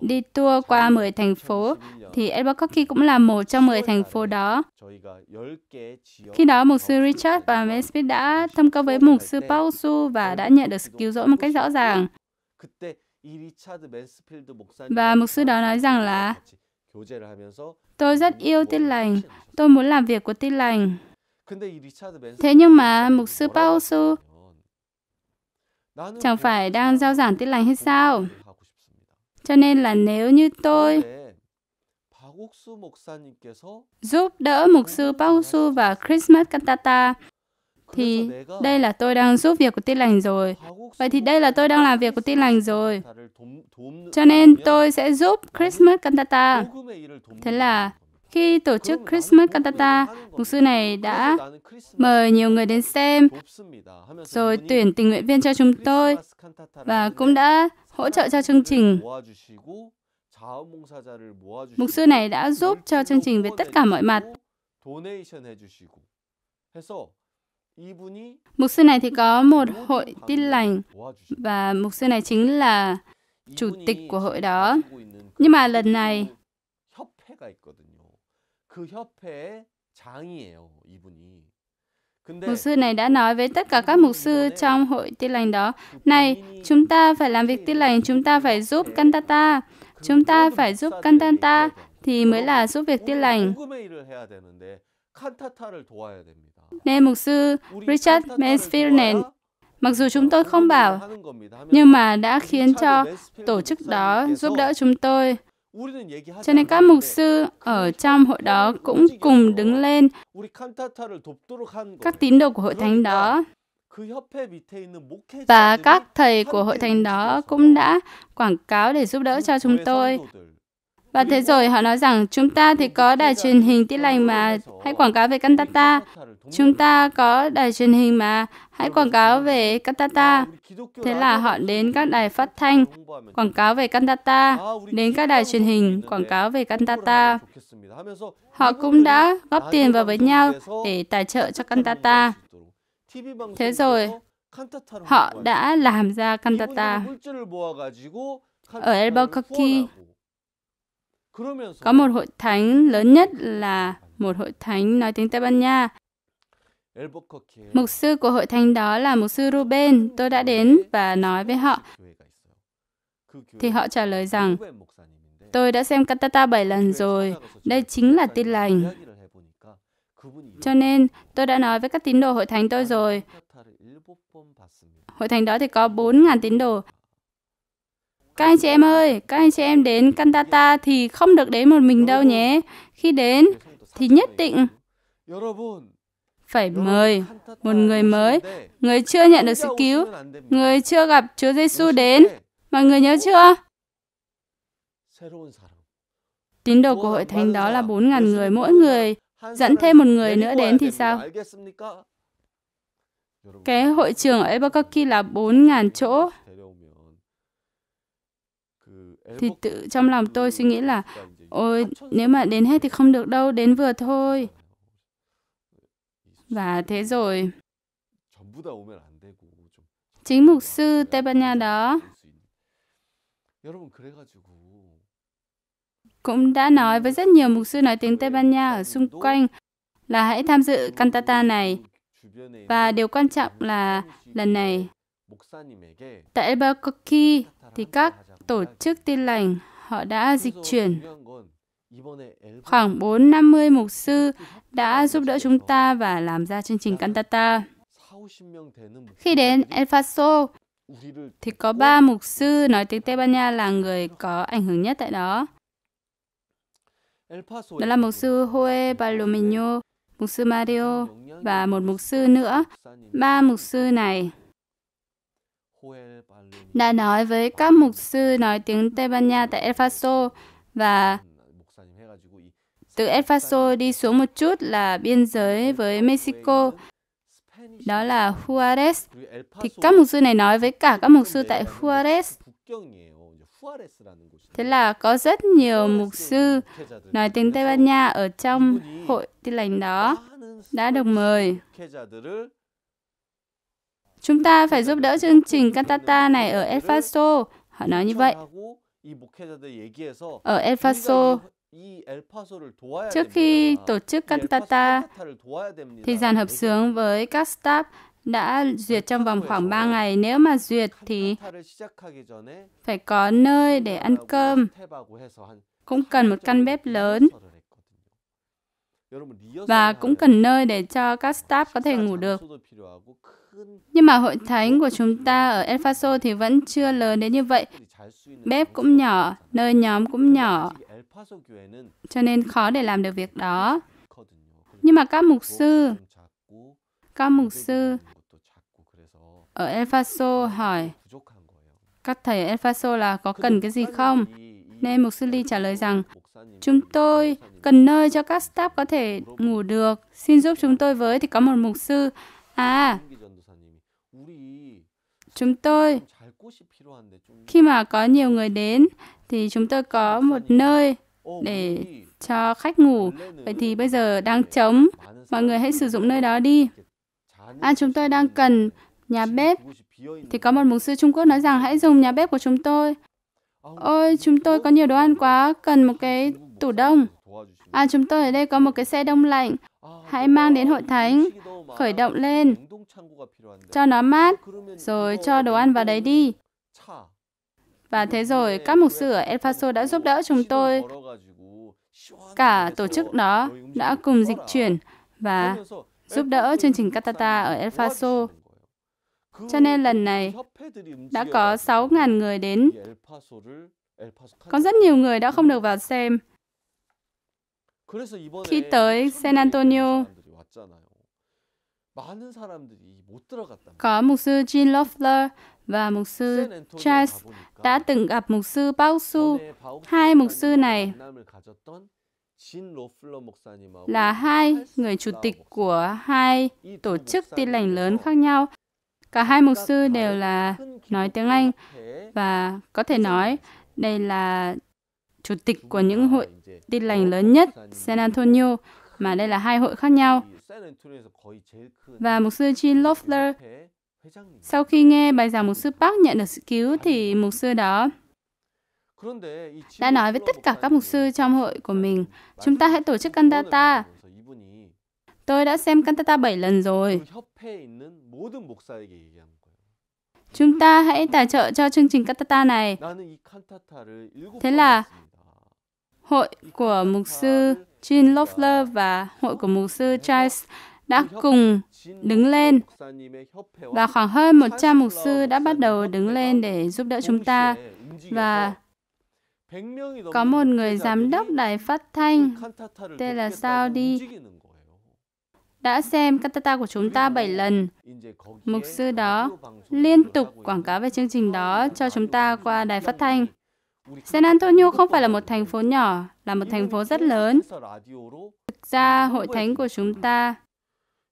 đi tour qua 10 thành phố, thì Albuquerque cũng là một trong 10 thành phố đó. Khi đó, mục sư Richard và Mansfield đã thâm câu với mục sư Park Su và đã nhận được sự cứu rỗi một cách rõ ràng. Và mục sư đó nói rằng là Tôi rất yêu tin lành. Tôi muốn làm việc của tin lành. Thế nhưng mà mục sư Pausu chẳng phải đang giao giảng tin lành hay sao? Cho nên là nếu như tôi giúp đỡ mục sư Pausu và Christmas Cantata thì đây là tôi đang giúp việc của tin lành rồi. Vậy thì đây là tôi đang làm việc của tin lành rồi. Cho nên tôi sẽ giúp Christmas Cantata. Thế là khi tổ chức Christmas Cantata, mục sư này đã mời nhiều người đến xem, rồi tuyển tình nguyện viên cho chúng tôi và cũng đã hỗ trợ cho chương trình. Mục sư này đã giúp cho chương trình về tất cả mọi mặt. Mục sư này thì có một hội tin lành và mục sư này chính là chủ tịch của hội đó. Nhưng mà lần này Mục sư này đã nói với tất cả các mục sư trong hội tin lành đó, này, chúng ta phải làm việc tin lành, chúng ta phải giúp cantata, chúng ta phải giúp cantata thì mới là giúp việc tin lành nên mục sư Richard Mansfield nền. Mặc dù chúng ờ, tôi không bảo, nhưng mà đã khiến cho tổ chức đó giúp đỡ chúng tôi. Cho nên các mục sư ở trong hội đó cũng cùng đứng lên các tín đồ của hội thánh đó. Và các thầy của hội thánh đó cũng đã quảng cáo để giúp đỡ cho chúng tôi. Và thế rồi họ nói rằng chúng ta thì có đài truyền hình tin lành mà hãy quảng cáo về cantata. Chúng ta có đài truyền hình mà hãy quảng cáo về cantata. Thế là họ đến các đài phát thanh quảng cáo về cantata, đến các đài truyền hình quảng cáo về cantata. Họ cũng đã góp tiền vào với nhau để tài trợ cho cantata. Thế rồi, họ đã làm ra cantata. Ở Albuquerque, có một hội thánh lớn nhất là một hội thánh nói tiếng Tây Ban Nha. Mục sư của hội thánh đó là mục sư Ruben. Tôi đã đến và nói với họ. Thì họ trả lời rằng, tôi đã xem Katata 7 lần rồi. Đây chính là tin lành. Cho nên, tôi đã nói với các tín đồ hội thánh tôi rồi. Hội thánh đó thì có 4.000 tín đồ. Các anh chị em ơi, các anh chị em đến Cantata thì không được đến một mình đâu nhé. Khi đến thì nhất định phải mời một người mới, người chưa nhận được sự cứu, người chưa gặp Chúa Giêsu đến. Mọi người nhớ chưa? Tín đồ của hội thánh đó là 4.000 người, mỗi người dẫn thêm một người nữa đến thì sao? Cái hội trường ở Albuquerque là 4.000 chỗ, thì tự trong lòng tôi suy nghĩ là ôi nếu mà đến hết thì không được đâu đến vừa thôi và thế rồi chính mục sư Tây Ban Nha đó cũng đã nói với rất nhiều mục sư nói tiếng Tây Ban Nha ở xung quanh là hãy tham dự cantata này. Và điều quan trọng là lần này tại Albuquerque thì các tổ chức tin lành, họ đã dịch chuyển. Khoảng 450 mục sư đã giúp đỡ chúng ta và làm ra chương trình cantata. Dạ. Khi đến El Paso, thì có ba mục sư nói tiếng Tây Ban Nha là người có ảnh hưởng nhất tại đó. Đó là mục sư Joe Palomino, mục sư Mario và một mục sư nữa. Ba mục sư này đã nói với các mục sư nói tiếng Tây Ban Nha tại El Paso và từ El Paso đi xuống một chút là biên giới với Mexico, đó là Juarez. Thì các mục sư này nói với cả các mục sư tại Juarez. Thế là có rất nhiều mục sư nói tiếng Tây Ban Nha ở trong hội tin lành đó đã được mời. Chúng ta phải giúp đỡ chương trình cantata này ở El Paso. Họ nói như vậy. Ở El Paso, trước khi tổ chức cantata, thì dàn hợp sướng với các staff đã duyệt trong vòng khoảng 3 ngày. Nếu mà duyệt thì phải có nơi để ăn cơm. Cũng cần một căn bếp lớn và cũng cần nơi để cho các staff có thể ngủ được. Nhưng mà hội thánh của chúng ta ở El Paso thì vẫn chưa lớn đến như vậy. Bếp cũng nhỏ, nơi nhóm cũng nhỏ, cho nên khó để làm được việc đó. Nhưng mà các mục sư, các mục sư ở El Paso hỏi, các thầy ở El Paso là có cần cái gì không? Nên mục sư Lee trả lời rằng, chúng tôi cần nơi cho các staff có thể ngủ được. Xin giúp chúng tôi với thì có một mục sư. À, chúng tôi khi mà có nhiều người đến thì chúng tôi có một nơi để cho khách ngủ. Vậy thì bây giờ đang trống, mọi người hãy sử dụng nơi đó đi. À, chúng tôi đang cần nhà bếp. Thì có một mục sư Trung Quốc nói rằng hãy dùng nhà bếp của chúng tôi. Ôi, chúng tôi có nhiều đồ ăn quá, cần một cái tủ đông. À, chúng tôi ở đây có một cái xe đông lạnh. À, hãy mang đến hội thánh khởi động lên, cho nó mát, rồi cho đồ ăn vào đấy đi. Và thế rồi, các mục sư ở El Paso đã giúp đỡ chúng tôi. Cả tổ chức đó đã cùng dịch chuyển và giúp đỡ chương trình Katata ở El Paso. Cho nên lần này đã có 6.000 người đến. Có rất nhiều người đã không được vào xem. Khi tới San Antonio, có mục sư Jean Loeffler và mục sư Charles đã từng gặp mục sư Bao Su. Hai mục sư này là hai người chủ tịch của hai tổ chức tin lành lớn khác nhau. Cả hai mục sư đều là nói tiếng Anh và có thể nói đây là chủ tịch của những hội tin lành lớn nhất San Antonio mà đây là hai hội khác nhau. Và mục sư Jean Loeffler, sau khi nghe bài giảng mục sư Park nhận được sự cứu thì mục sư đó đã nói với tất cả các mục sư trong hội của mình, chúng ta hãy tổ chức cantata. Tôi đã xem cantata 7 lần rồi. Chúng ta hãy tài trợ cho chương trình cantata này. Thế là hội của mục sư Jean Loeffler và hội của mục sư Charles đã cùng đứng lên và khoảng hơn 100 mục sư đã bắt đầu đứng lên để giúp đỡ chúng ta và có một người giám đốc đài phát thanh tên là Saudi đã xem cantata của chúng ta 7 lần. Mục sư đó liên tục quảng cáo về chương trình đó cho chúng ta qua đài phát thanh. San Antonio không phải là một thành phố nhỏ, là một thành phố rất lớn. Thực ra, hội thánh của chúng ta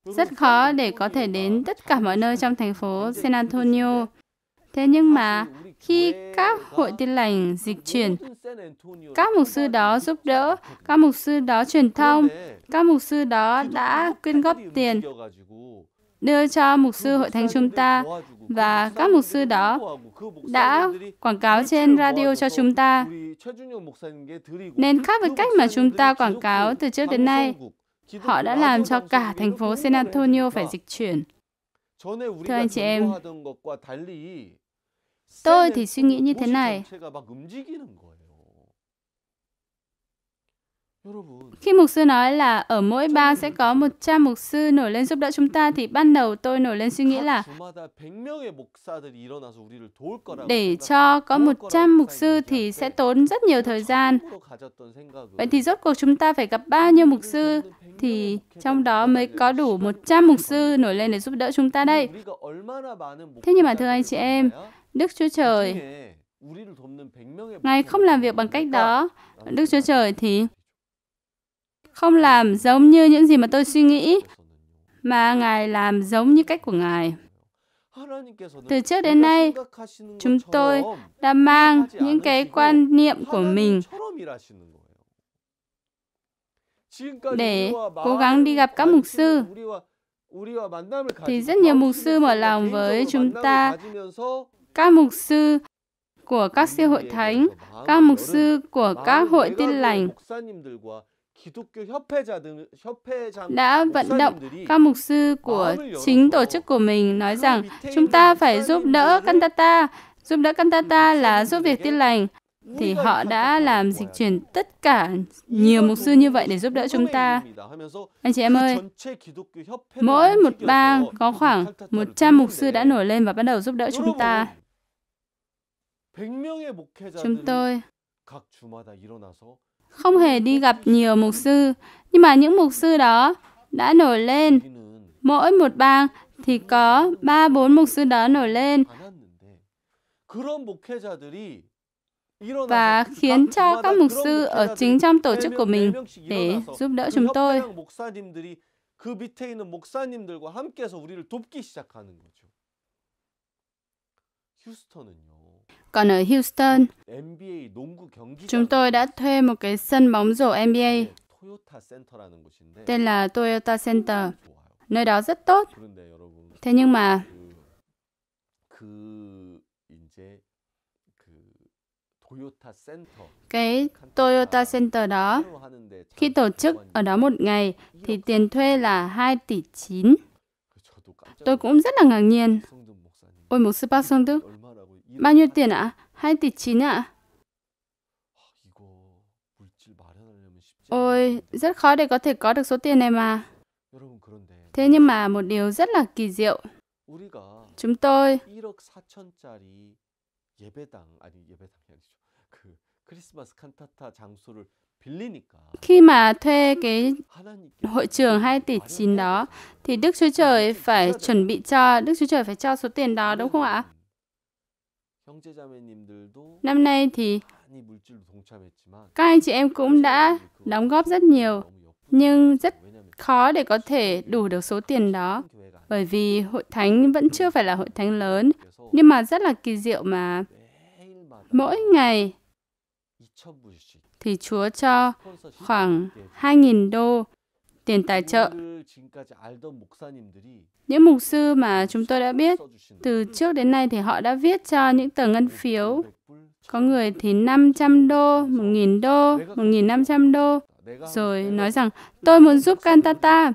rất khó để có thể đến tất cả mọi nơi trong thành phố San Antonio. Thế nhưng mà khi các hội tin lành dịch chuyển, các mục sư đó giúp đỡ, các mục sư đó truyền thông, các mục sư đó đã quyên góp tiền đưa cho mục sư hội thánh chúng ta và các mục sư đó đã quảng cáo trên radio cho chúng ta. Nên khác với cách mà chúng ta quảng cáo từ trước đến nay, họ đã làm cho cả thành phố San Antonio phải dịch chuyển. Thưa anh chị em, tôi thì suy nghĩ như thế này. Khi mục sư nói là ở mỗi bang sẽ có một 100 mục sư nổi lên giúp đỡ chúng ta thì ban đầu tôi nổi lên suy nghĩ là để cho có một 100 mục sư thì sẽ tốn rất nhiều thời gian. Vậy thì rốt cuộc chúng ta phải gặp bao nhiêu mục sư thì trong đó mới có đủ một 100 mục sư nổi lên để giúp đỡ chúng ta đây. Thế nhưng mà thưa anh chị em, Đức Chúa Trời Ngài không làm việc bằng cách đó. Đức Chúa Trời thì không làm giống như những gì mà tôi suy nghĩ, mà Ngài làm giống như cách của Ngài. Từ trước đến nay, chúng tôi đã mang những cái quan niệm của mình để cố gắng đi gặp các mục sư thì rất nhiều mục sư mở lòng với chúng ta các mục sư của các siêu hội thánh các mục sư của các hội tin lành đã vận động các mục sư của chính tổ chức của mình nói rằng chúng ta phải giúp đỡ Cantata, giúp đỡ Cantata là giúp việc tin lành. Thì họ đã làm dịch chuyển tất cả nhiều mục sư như vậy để giúp đỡ chúng ta. Anh chị em ơi, mỗi một bang có khoảng 100 mục sư đã nổi lên và bắt đầu giúp đỡ chúng ta. Chúng tôi không hề đi gặp nhiều mục sư, nhưng mà những mục sư đó đã nổi lên. Mỗi một bang thì có ba bốn mục sư đó nổi lên và khiến cho các mục sư ở chính trong tổ chức của mình để giúp đỡ chúng tôi. 그 còn ở Houston, chúng tôi đã thuê một cái sân bóng rổ NBA tên là Toyota Center. Nơi đó rất tốt. Thế nhưng mà cái Toyota Center đó, khi tổ chức ở đó một ngày thì tiền thuê là 2 tỷ 9. Tôi cũng rất là ngạc nhiên. Ôi một sư Park Sung Đức, Bao nhiêu tiền ạ? Hai tỷ chín ạ. Ôi, rất khó để có thể có được số tiền này mà. Thế nhưng mà một điều rất là kỳ diệu. Chúng tôi khi mà thuê cái hội trường 2 tỷ 9 đó thì Đức Chúa Trời phải chuẩn bị cho Đức Chúa Trời phải cho số tiền đó đúng không ạ? Năm nay thì các anh chị em cũng đã đóng góp rất nhiều, nhưng rất khó để có thể đủ được số tiền đó, bởi vì hội thánh vẫn chưa phải là hội thánh lớn, nhưng mà rất là kỳ diệu mà mỗi ngày thì Chúa cho khoảng 2.000 đô tiền tài trợ. Những mục sư mà chúng tôi đã biết từ trước đến nay thì họ đã viết cho những tờ ngân phiếu. Có người thì 500 đô, 1.000 đô, 1.500 đô. Rồi nói rằng tôi muốn giúp Cantata.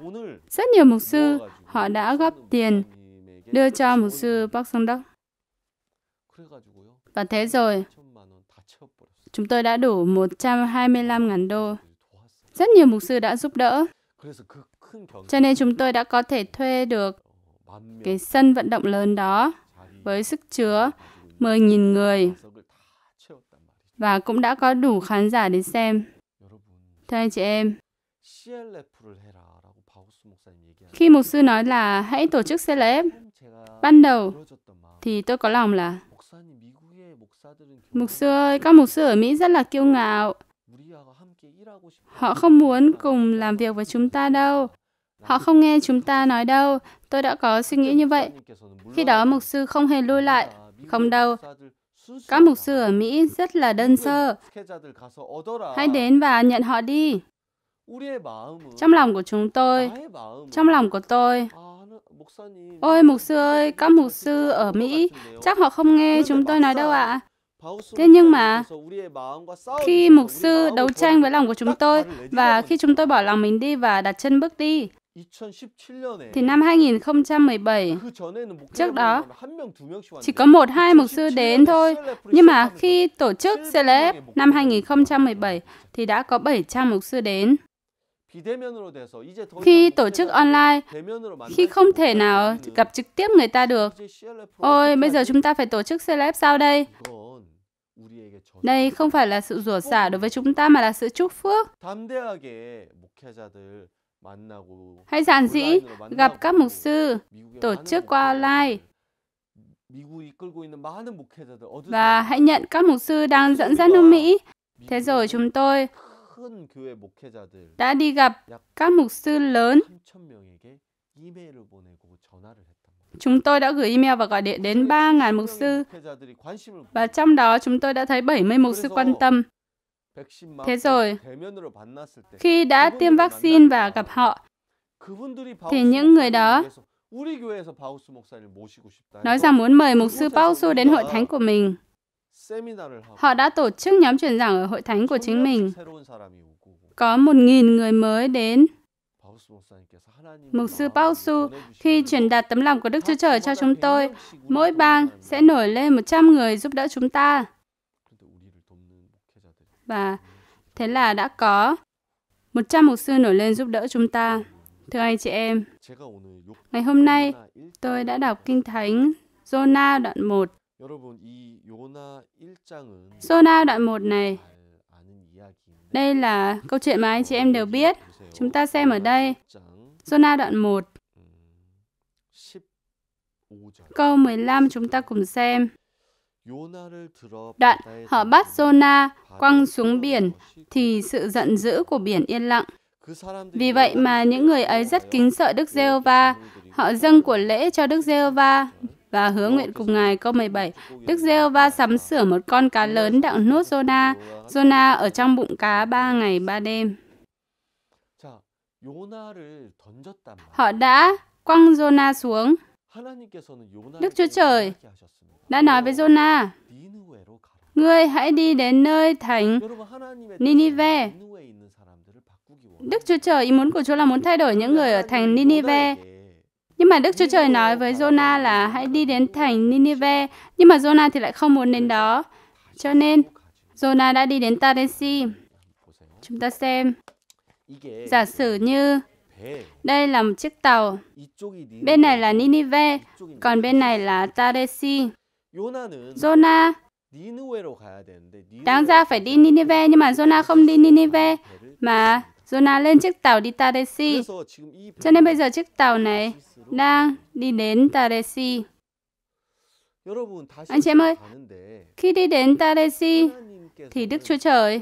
Rất nhiều mục sư họ đã góp tiền đưa cho mục sư Park Sang Đốc. Và thế rồi, chúng tôi đã đủ 125.000 đô. Rất nhiều mục sư đã giúp đỡ. Cho nên chúng tôi đã có thể thuê được cái sân vận động lớn đó với sức chứa 10.000 người và cũng đã có đủ khán giả đến xem. Thưa anh chị em, khi mục sư nói là hãy tổ chức CLF, ban đầu thì tôi có lòng là Mục sư ơi, các mục sư ở Mỹ rất là kiêu ngạo. Họ không muốn cùng làm việc với chúng ta đâu. Họ không nghe chúng ta nói đâu. Tôi đã có suy nghĩ như vậy. Khi đó mục sư không hề lui lại. Không đâu. Các mục sư ở Mỹ rất là đơn sơ. Hãy đến và nhận họ đi. Trong lòng của chúng tôi, trong lòng của tôi, ôi mục sư ơi, các mục sư ở Mỹ, chắc họ không nghe chúng tôi nói đâu ạ. À. Thế nhưng mà khi mục sư đấu tranh với lòng của chúng tôi và khi chúng tôi bỏ lòng mình đi và đặt chân bước đi, thì năm 2017, trước đó, chỉ có một hai mục sư đến thôi. Nhưng mà khi tổ chức Celeb năm 2017, thì đã có 700 mục sư đến. Khi tổ chức online, khi không thể nào gặp trực tiếp người ta được, ôi, bây giờ chúng ta phải tổ chức Celeb sao đây? Đây không phải là sự rủa xả đối với chúng ta mà là sự chúc phước. Hãy giản dĩ gặp các mục sư, tổ chức qua online và hãy nhận các mục sư đang dẫn dắt nước Mỹ. Thế rồi chúng tôi đã đi gặp các mục sư lớn Chúng tôi đã gửi email và gọi điện đến 3.000 mục sư và trong đó chúng tôi đã thấy 70 mục sư quan tâm. Thế rồi, khi đã tiêm vaccine và gặp họ, thì những người đó nói rằng muốn mời mục sư Pausu đến hội thánh của mình. Họ đã tổ chức nhóm truyền giảng ở hội thánh của chính mình. Có một nghìn người mới đến Mục sư Bao Su khi truyền đạt tấm lòng của Đức Chúa Trời cho chúng tôi, mỗi bang sẽ nổi lên 100 người giúp đỡ chúng ta. Và thế là đã có 100 mục sư nổi lên giúp đỡ chúng ta. Thưa anh chị em, ngày hôm nay tôi đã đọc Kinh Thánh Jonah đoạn 1. Jonah đoạn 1 này, đây là câu chuyện mà anh chị em đều biết, Chúng ta xem ở đây, Jonah đoạn 1, câu 15 chúng ta cùng xem. Đoạn, họ bắt Jonah quăng xuống biển, thì sự giận dữ của biển yên lặng. Vì vậy mà những người ấy rất kính sợ Đức Giê-hô-va, họ dâng của lễ cho Đức Giê-hô-va và hứa nguyện cùng Ngài câu 17. Đức Giê-hô-va sắm sửa một con cá lớn đặng nuốt Jonah, Jonah ở trong bụng cá ba ngày ba đêm. Họ đã quăng Jonah xuống. Đức Chúa Trời đã nói với Jonah, Ngươi hãy đi đến nơi thành Ninive. Đức Chúa Trời, ý muốn của Chúa là muốn thay đổi những người ở thành Ninive. Nhưng mà Đức Chúa Trời nói với Jonah là hãy đi đến thành Ninive, nhưng mà Jonah thì lại không muốn đến đó. Cho nên, Jonah đã đi đến Taresi. Chúng ta xem Giả sử như đây là một chiếc tàu, bên này là Ninive, còn bên này là Taresi. Jonah đáng ra phải đi Ninive nhưng mà Jonah không đi Ninive mà Jonah lên chiếc tàu đi Taresi. Cho nên bây giờ chiếc tàu này đang đi đến Taresi. Anh chị em ơi, khi đi đến Taresi thì Đức Chúa Trời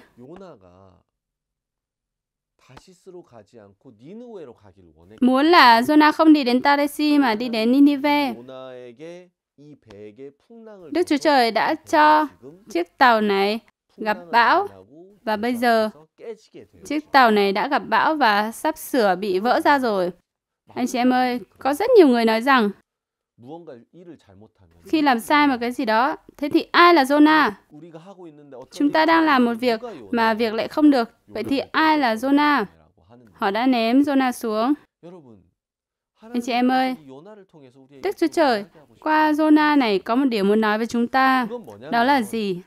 Muốn là Jonah không đi đến Taresi mà đi đến Ninive. Đức Chúa Trời đã cho chiếc tàu này gặp bão và bây giờ chiếc tàu này đã gặp bão và sắp sửa bị vỡ ra rồi. Anh chị em ơi, có rất nhiều người nói rằng khi làm sai một cái gì đó, thế thì ai là Jonah? Chúng ta đang làm một việc mà việc lại không được. Vậy thì ai là Jonah? Họ đã ném Jonah xuống. Anh chị em ơi, Đức Chúa Trời, qua Jonah này có một điều muốn nói với chúng ta. Đó là gì?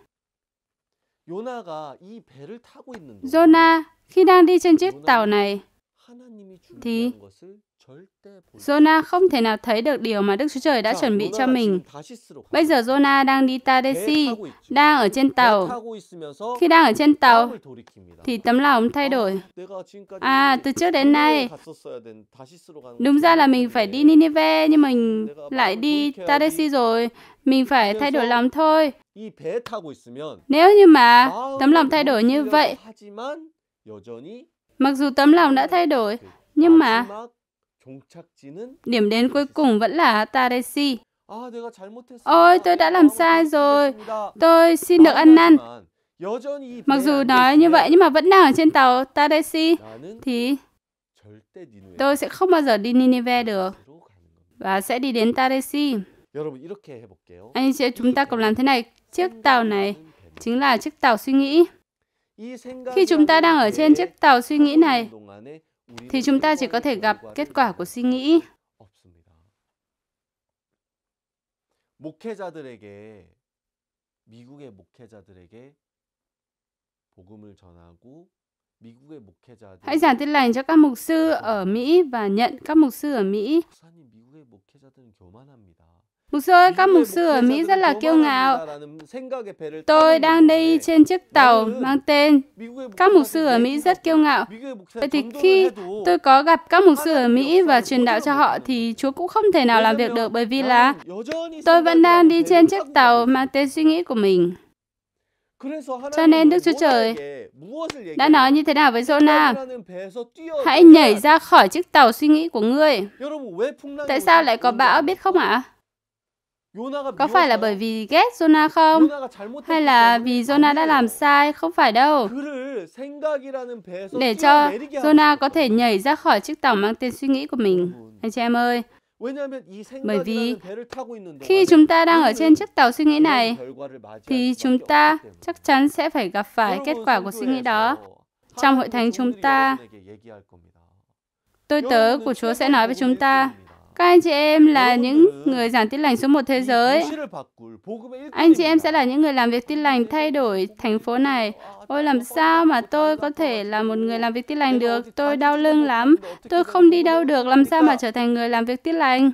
Jonah khi đang đi trên chiếc tàu này thì Jonah không thể nào thấy được điều mà Đức Chúa Trời đã chuẩn bị cho mình. Bây giờ Jonah đang đi Tadesi, đang ở trên tàu. Khi đang ở trên tàu, thì tấm lòng thay đổi. À, từ trước đến nay, đúng ra là mình phải đi Ninive, nhưng mình lại đi Tadesi rồi. Mình phải thay đổi lòng thôi. Nếu như mà tấm lòng thay đổi như vậy, mặc dù tấm lòng đã thay đổi, nhưng mà Điểm đến cuối cùng vẫn là Taresi. Ôi, tôi đã làm sai rồi. Tôi xin được ăn năn. Mặc dù nói như vậy nhưng mà vẫn đang ở trên tàu Taresi thì tôi sẽ không bao giờ đi Ninive được và sẽ đi đến Taresi. Anh sẽ chúng ta cùng làm thế này. Chiếc tàu này chính là chiếc tàu suy nghĩ. Khi chúng ta đang ở trên chiếc tàu suy nghĩ này, thì chúng ta chỉ có thể gặp kết quả của suy nghĩ. 목회자들에게 미국의 목회자들에게 복음을 전하고 미국의 목회자들 Hãy giảng tin lành cho các mục sư ở Mỹ và nhận các mục sư ở Mỹ. 목사님 미국의 목회자들은 교만합니다. Mục sư ơi, các mục sư ở Mỹ rất là kiêu ngạo. Tôi đang đi trên chiếc tàu mang tên các mục sư ở Mỹ rất kiêu ngạo. Vậy thì khi tôi có gặp các mục sư ở Mỹ và truyền đạo cho họ thì Chúa cũng không thể nào làm việc được bởi vì là tôi vẫn đang đi trên chiếc tàu mang tên suy nghĩ của mình. Cho nên Đức Chúa Trời đã nói như thế nào với Jonah? Hãy nhảy ra khỏi chiếc tàu suy nghĩ của ngươi. Tại sao lại có bão biết không ạ? À? Có phải là bởi vì ghét Jonah không? Hay là vì Jonah đã làm sai? Không phải đâu. Để cho Jonah có thể nhảy ra khỏi chiếc tàu mang tên suy nghĩ của mình. Anh chị em ơi, bởi vì khi chúng ta đang ở trên chiếc tàu suy nghĩ này, thì chúng ta chắc chắn sẽ phải gặp phải kết quả của suy nghĩ đó. Trong hội thánh chúng ta, tôi tớ của Chúa sẽ nói với chúng ta, các anh chị em là những người giảng tin lành số một thế giới. Anh chị em sẽ là những người làm việc tin lành thay đổi thành phố này. Ôi làm sao mà tôi có thể là một người làm việc tin lành được? Tôi đau lưng lắm. Tôi không đi đâu được. Làm sao mà trở thành người làm việc tin lành?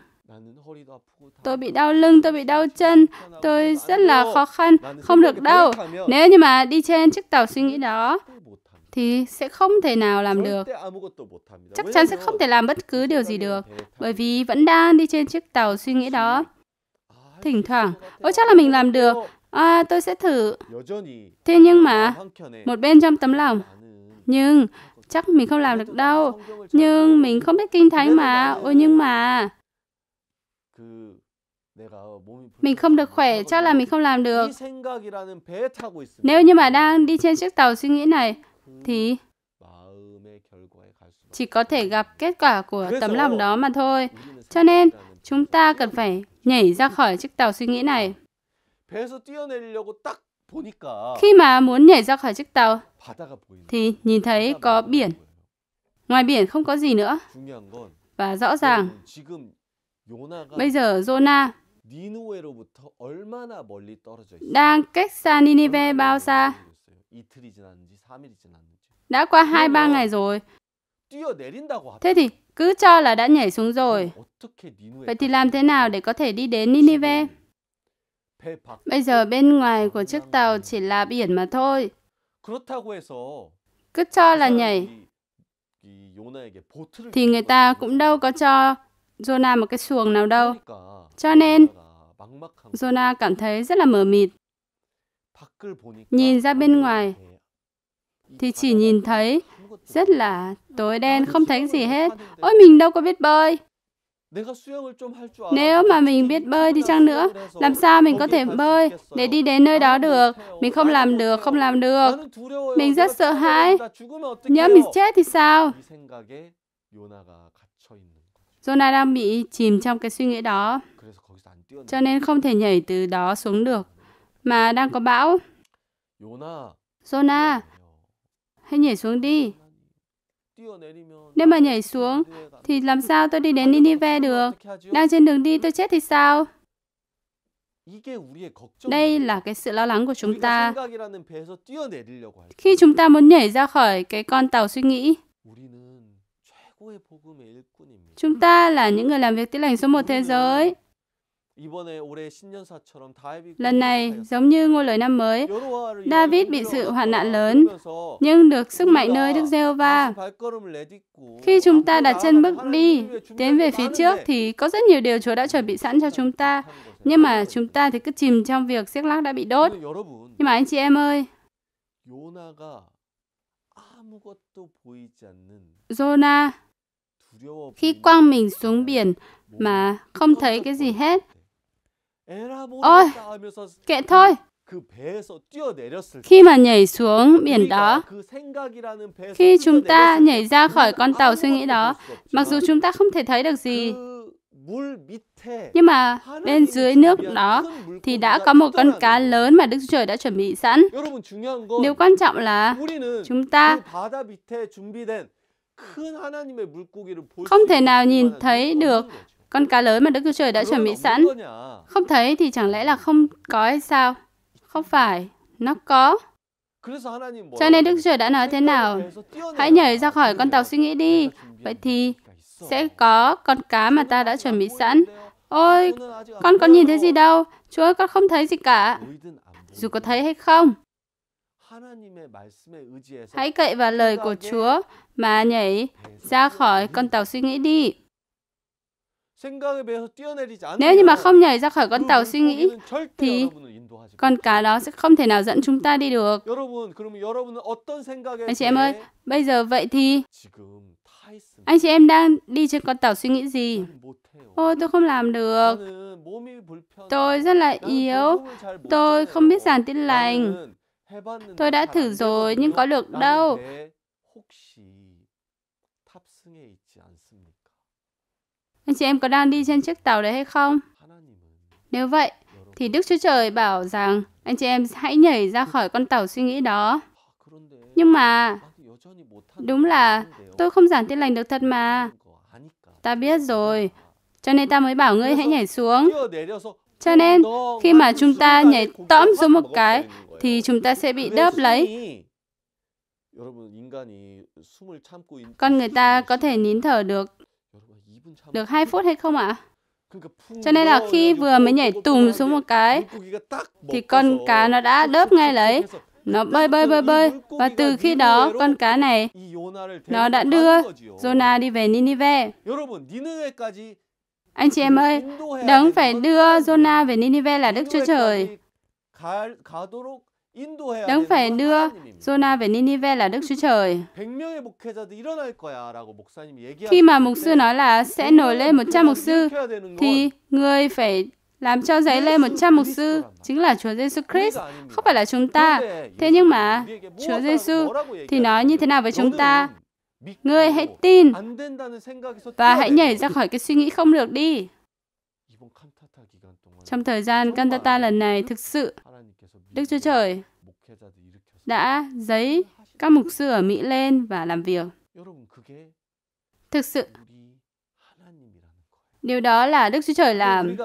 Tôi bị đau lưng, tôi bị đau chân, tôi rất là khó khăn, không được đâu. Nếu như mà đi trên chiếc tàu suy nghĩ đó, thì sẽ không thể nào làm được. Chắc chắn sẽ không thể làm bất cứ điều gì được, bởi vì vẫn đang đi trên chiếc tàu suy nghĩ đó. À, Thỉnh thoảng, ôi chắc là mình làm được, à, tôi sẽ thử. Thế nhưng mà, một bên trong tấm lòng, nhưng chắc mình không làm được đâu. Nhưng mình không biết kinh thánh mà, ôi nhưng mà. Mình không được khỏe, chắc là mình không làm được. Nếu như mà đang đi trên chiếc tàu suy nghĩ này, thì chỉ có thể gặp kết quả của tấm lòng đó mà thôi. Cho nên, chúng ta cần phải nhảy ra khỏi chiếc tàu suy nghĩ này. Khi mà muốn nhảy ra khỏi chiếc tàu, thì nhìn thấy có biển. Ngoài biển không có gì nữa. Và rõ ràng, bây giờ Jonah đang cách xa Ninive bao xa? Đã qua hai ba ngày rồi. Thế thì cứ cho là đã nhảy xuống rồi. Vậy thì làm thế nào để có thể đi đến Ninive? Bây giờ bên ngoài của chiếc tàu chỉ là biển mà thôi. Cứ cho là nhảy. Thì người ta cũng đâu có cho Jonah một cái xuồng nào đâu. Cho nên, Jonah cảm thấy rất là mờ mịt. Nhìn ra bên ngoài thì chỉ nhìn thấy rất là tối đen, không thấy gì hết. Ôi mình đâu có biết bơi. Nếu mà mình biết bơi thì chăng nữa, làm sao mình có thể bơi để đi đến nơi đó được? Mình không làm được, không làm được. Mình rất sợ hãi. Nhớ mình chết thì sao? Jonah đang bị chìm trong cái suy nghĩ đó. Cho nên không thể nhảy từ đó xuống được mà đang có bão. Jonah, hãy nhảy xuống đi. Nếu mà nhảy xuống, thì làm sao tôi đi đến Ninive được? Đang trên đường đi tôi chết thì sao? Đây là cái sự lo lắng của chúng ta. Khi chúng ta muốn nhảy ra khỏi cái con tàu suy nghĩ, chúng ta là những người làm việc tiếng lành số một thế giới. Lần này, giống như ngôi lời năm mới, David bị sự hoạn nạn lớn, nhưng được sức mạnh nơi Đức giê va Khi chúng ta đặt chân bước đi, tiến về phía trước thì có rất nhiều điều Chúa đã chuẩn bị sẵn cho chúng ta, nhưng mà chúng ta thì cứ chìm trong việc siếc lắc đã bị đốt. Nhưng mà anh chị em ơi, Jonah khi quăng mình xuống biển mà không thấy cái gì hết Ôi, kệ thôi. Khi mà nhảy xuống biển đó, khi chúng ta nhảy ra khỏi con tàu suy nghĩ đó, mặc dù chúng ta không thể thấy được gì, nhưng mà bên dưới nước đó thì đã có một con cá lớn mà Đức Chúa Trời đã chuẩn bị sẵn. Điều quan trọng là chúng ta không thể nào nhìn thấy được con cá lớn mà Đức Chúa Trời đã chuẩn bị sẵn. Không thấy thì chẳng lẽ là không có hay sao? Không phải, nó có. Cho nên Đức Trời đã nói thế nào? Hãy nhảy ra khỏi con tàu suy nghĩ đi. Vậy thì sẽ có con cá mà ta đã chuẩn bị sẵn. Ôi, con có nhìn thấy gì đâu. Chúa ơi, con không thấy gì cả. Dù có thấy hay không. Hãy cậy vào lời của Chúa mà nhảy ra khỏi con tàu suy nghĩ đi. Nếu như mà không nhảy ra khỏi con tàu suy nghĩ, thì con cá đó sẽ không thể nào dẫn chúng ta đi được. Anh chị em ơi, bây giờ vậy thì anh chị em đang đi trên con tàu suy nghĩ gì? Ô, tôi không làm được. Tôi rất là yếu. Tôi không biết giảng tin lành. Tôi đã thử rồi nhưng có được đâu. Anh chị em có đang đi trên chiếc tàu đấy hay không? Nếu vậy, thì Đức Chúa Trời bảo rằng anh chị em hãy nhảy ra khỏi con tàu suy nghĩ đó. Nhưng mà, đúng là tôi không giảng tin lành được thật mà. Ta biết rồi, cho nên ta mới bảo ngươi hãy nhảy xuống. Cho nên, khi mà chúng ta nhảy tõm xuống một cái, thì chúng ta sẽ bị đớp lấy. Con người ta có thể nín thở được được 2 phút hay không ạ? Cho nên là khi vừa mới nhảy tùm xuống một cái thì con cá nó đã đớp ngay lấy. Nó bơi bơi bơi bơi và từ khi đó con cá này nó đã đưa Jonah đi về Ninive. Anh chị em ơi, đấng phải đưa Jonah về Ninive là Đức Chúa Trời. Đáng phải đưa Jonah về Ninive là Đức Chúa Trời. Khi mà mục sư nói là sẽ nổi lên 100 mục sư, thì người phải làm cho dấy lên 100 mục sư chính là Chúa Giêsu Christ, không phải là chúng ta. Thế nhưng mà Chúa Giêsu thì nói như thế nào với chúng ta? Ngươi hãy tin và hãy nhảy ra khỏi cái suy nghĩ không được đi. Trong thời gian cantata lần này thực sự Đức Chúa Trời đã giấy các mục sư ở Mỹ lên và làm việc. Thực sự, điều đó là Đức Chúa Trời làm.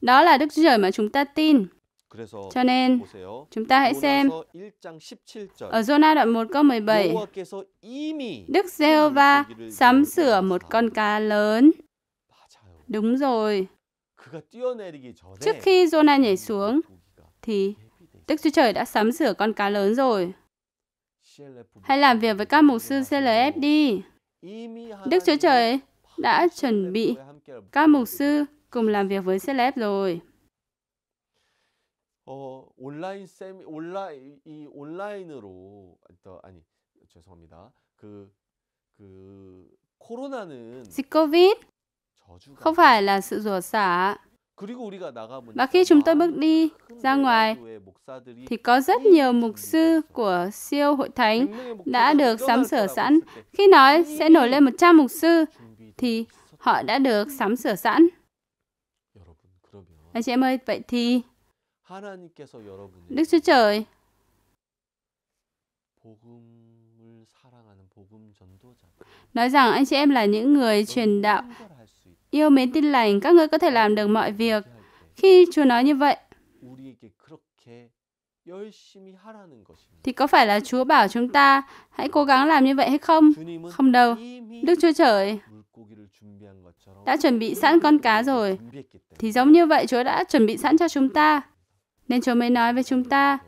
Đó là Đức Chúa Trời mà chúng ta tin. Cho nên, chúng ta hãy xem ở Jonah đoạn 1 câu 17, Đức Giê-hô-va sắm sửa một con cá lớn. Đúng rồi. Trước khi Jonah nhảy xuống, thì Đức Chúa Trời đã sắm sửa con cá lớn rồi. Hãy làm việc với các mục sư CLF đi. Đức Chúa Trời đã chuẩn bị các mục sư cùng làm việc với CLF rồi. 어, 온라인 dịch covid không phải là sự rủa xả và khi chúng tôi bước đi ra ngoài, thì có rất nhiều mục sư của siêu hội thánh đã được sắm sửa sẵn. Khi nói sẽ nổi lên 100 mục sư, thì họ đã được sắm sửa sẵn. Anh chị em ơi, vậy thì Đức Chúa Trời nói rằng anh chị em là những người truyền đạo yêu mến tin lành, các ngươi có thể làm được mọi việc. Khi Chúa nói như vậy, thì có phải là Chúa bảo chúng ta hãy cố gắng làm như vậy hay không? Không đâu. Đức Chúa Trời đã chuẩn bị sẵn con cá rồi. Thì giống như vậy Chúa đã chuẩn bị sẵn cho chúng ta. Nên Chúa mới nói với chúng ta,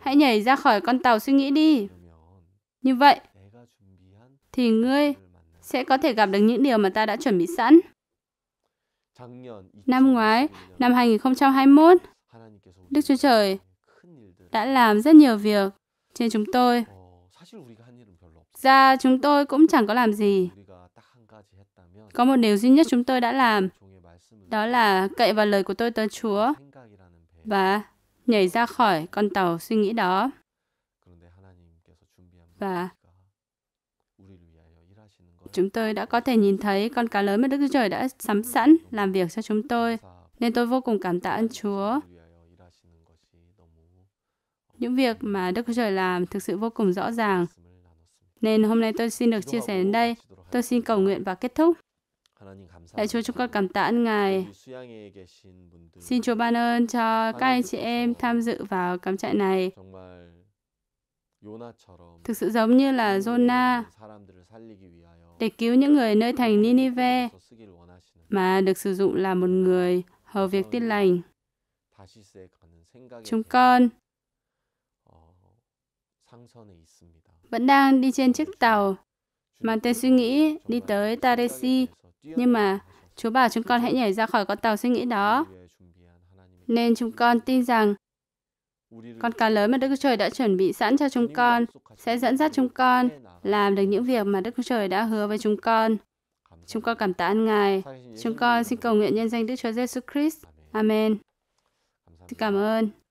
hãy nhảy ra khỏi con tàu suy nghĩ đi. Như vậy, thì ngươi sẽ có thể gặp được những điều mà ta đã chuẩn bị sẵn. Năm ngoái, năm 2021, Đức Chúa Trời đã làm rất nhiều việc trên chúng tôi. Ra chúng tôi cũng chẳng có làm gì. Có một điều duy nhất chúng tôi đã làm, đó là cậy vào lời của tôi tới Chúa và nhảy ra khỏi con tàu suy nghĩ đó. Và chúng tôi đã có thể nhìn thấy con cá lớn mà Đức Chúa Trời đã sắm sẵn làm việc cho chúng tôi. Nên tôi vô cùng cảm tạ ơn Chúa. Những việc mà Đức Chúa Trời làm thực sự vô cùng rõ ràng. Nên hôm nay tôi xin được chia sẻ đến đây. Tôi xin cầu nguyện và kết thúc. Lạy Chúa chúng con cảm tạ ơn Ngài. Xin Chúa ban ơn cho các anh chị em tham dự vào cắm trại này. Thực sự giống như là Jonah để cứu những người nơi thành Ninive mà được sử dụng là một người hầu việc tin lành. Chúng con vẫn đang đi trên chiếc tàu mà tên suy nghĩ đi tới Taresi, nhưng mà Chúa bảo chúng con hãy nhảy ra khỏi con tàu suy nghĩ đó. Nên chúng con tin rằng con cá lớn mà Đức Chúa Trời đã chuẩn bị sẵn cho chúng con sẽ dẫn dắt chúng con làm được những việc mà Đức Chúa Trời đã hứa với chúng con. Chúng con cảm tạ Ngài. Chúng con xin cầu nguyện nhân danh Đức Chúa Giêsu Christ. Amen. Xin cảm ơn.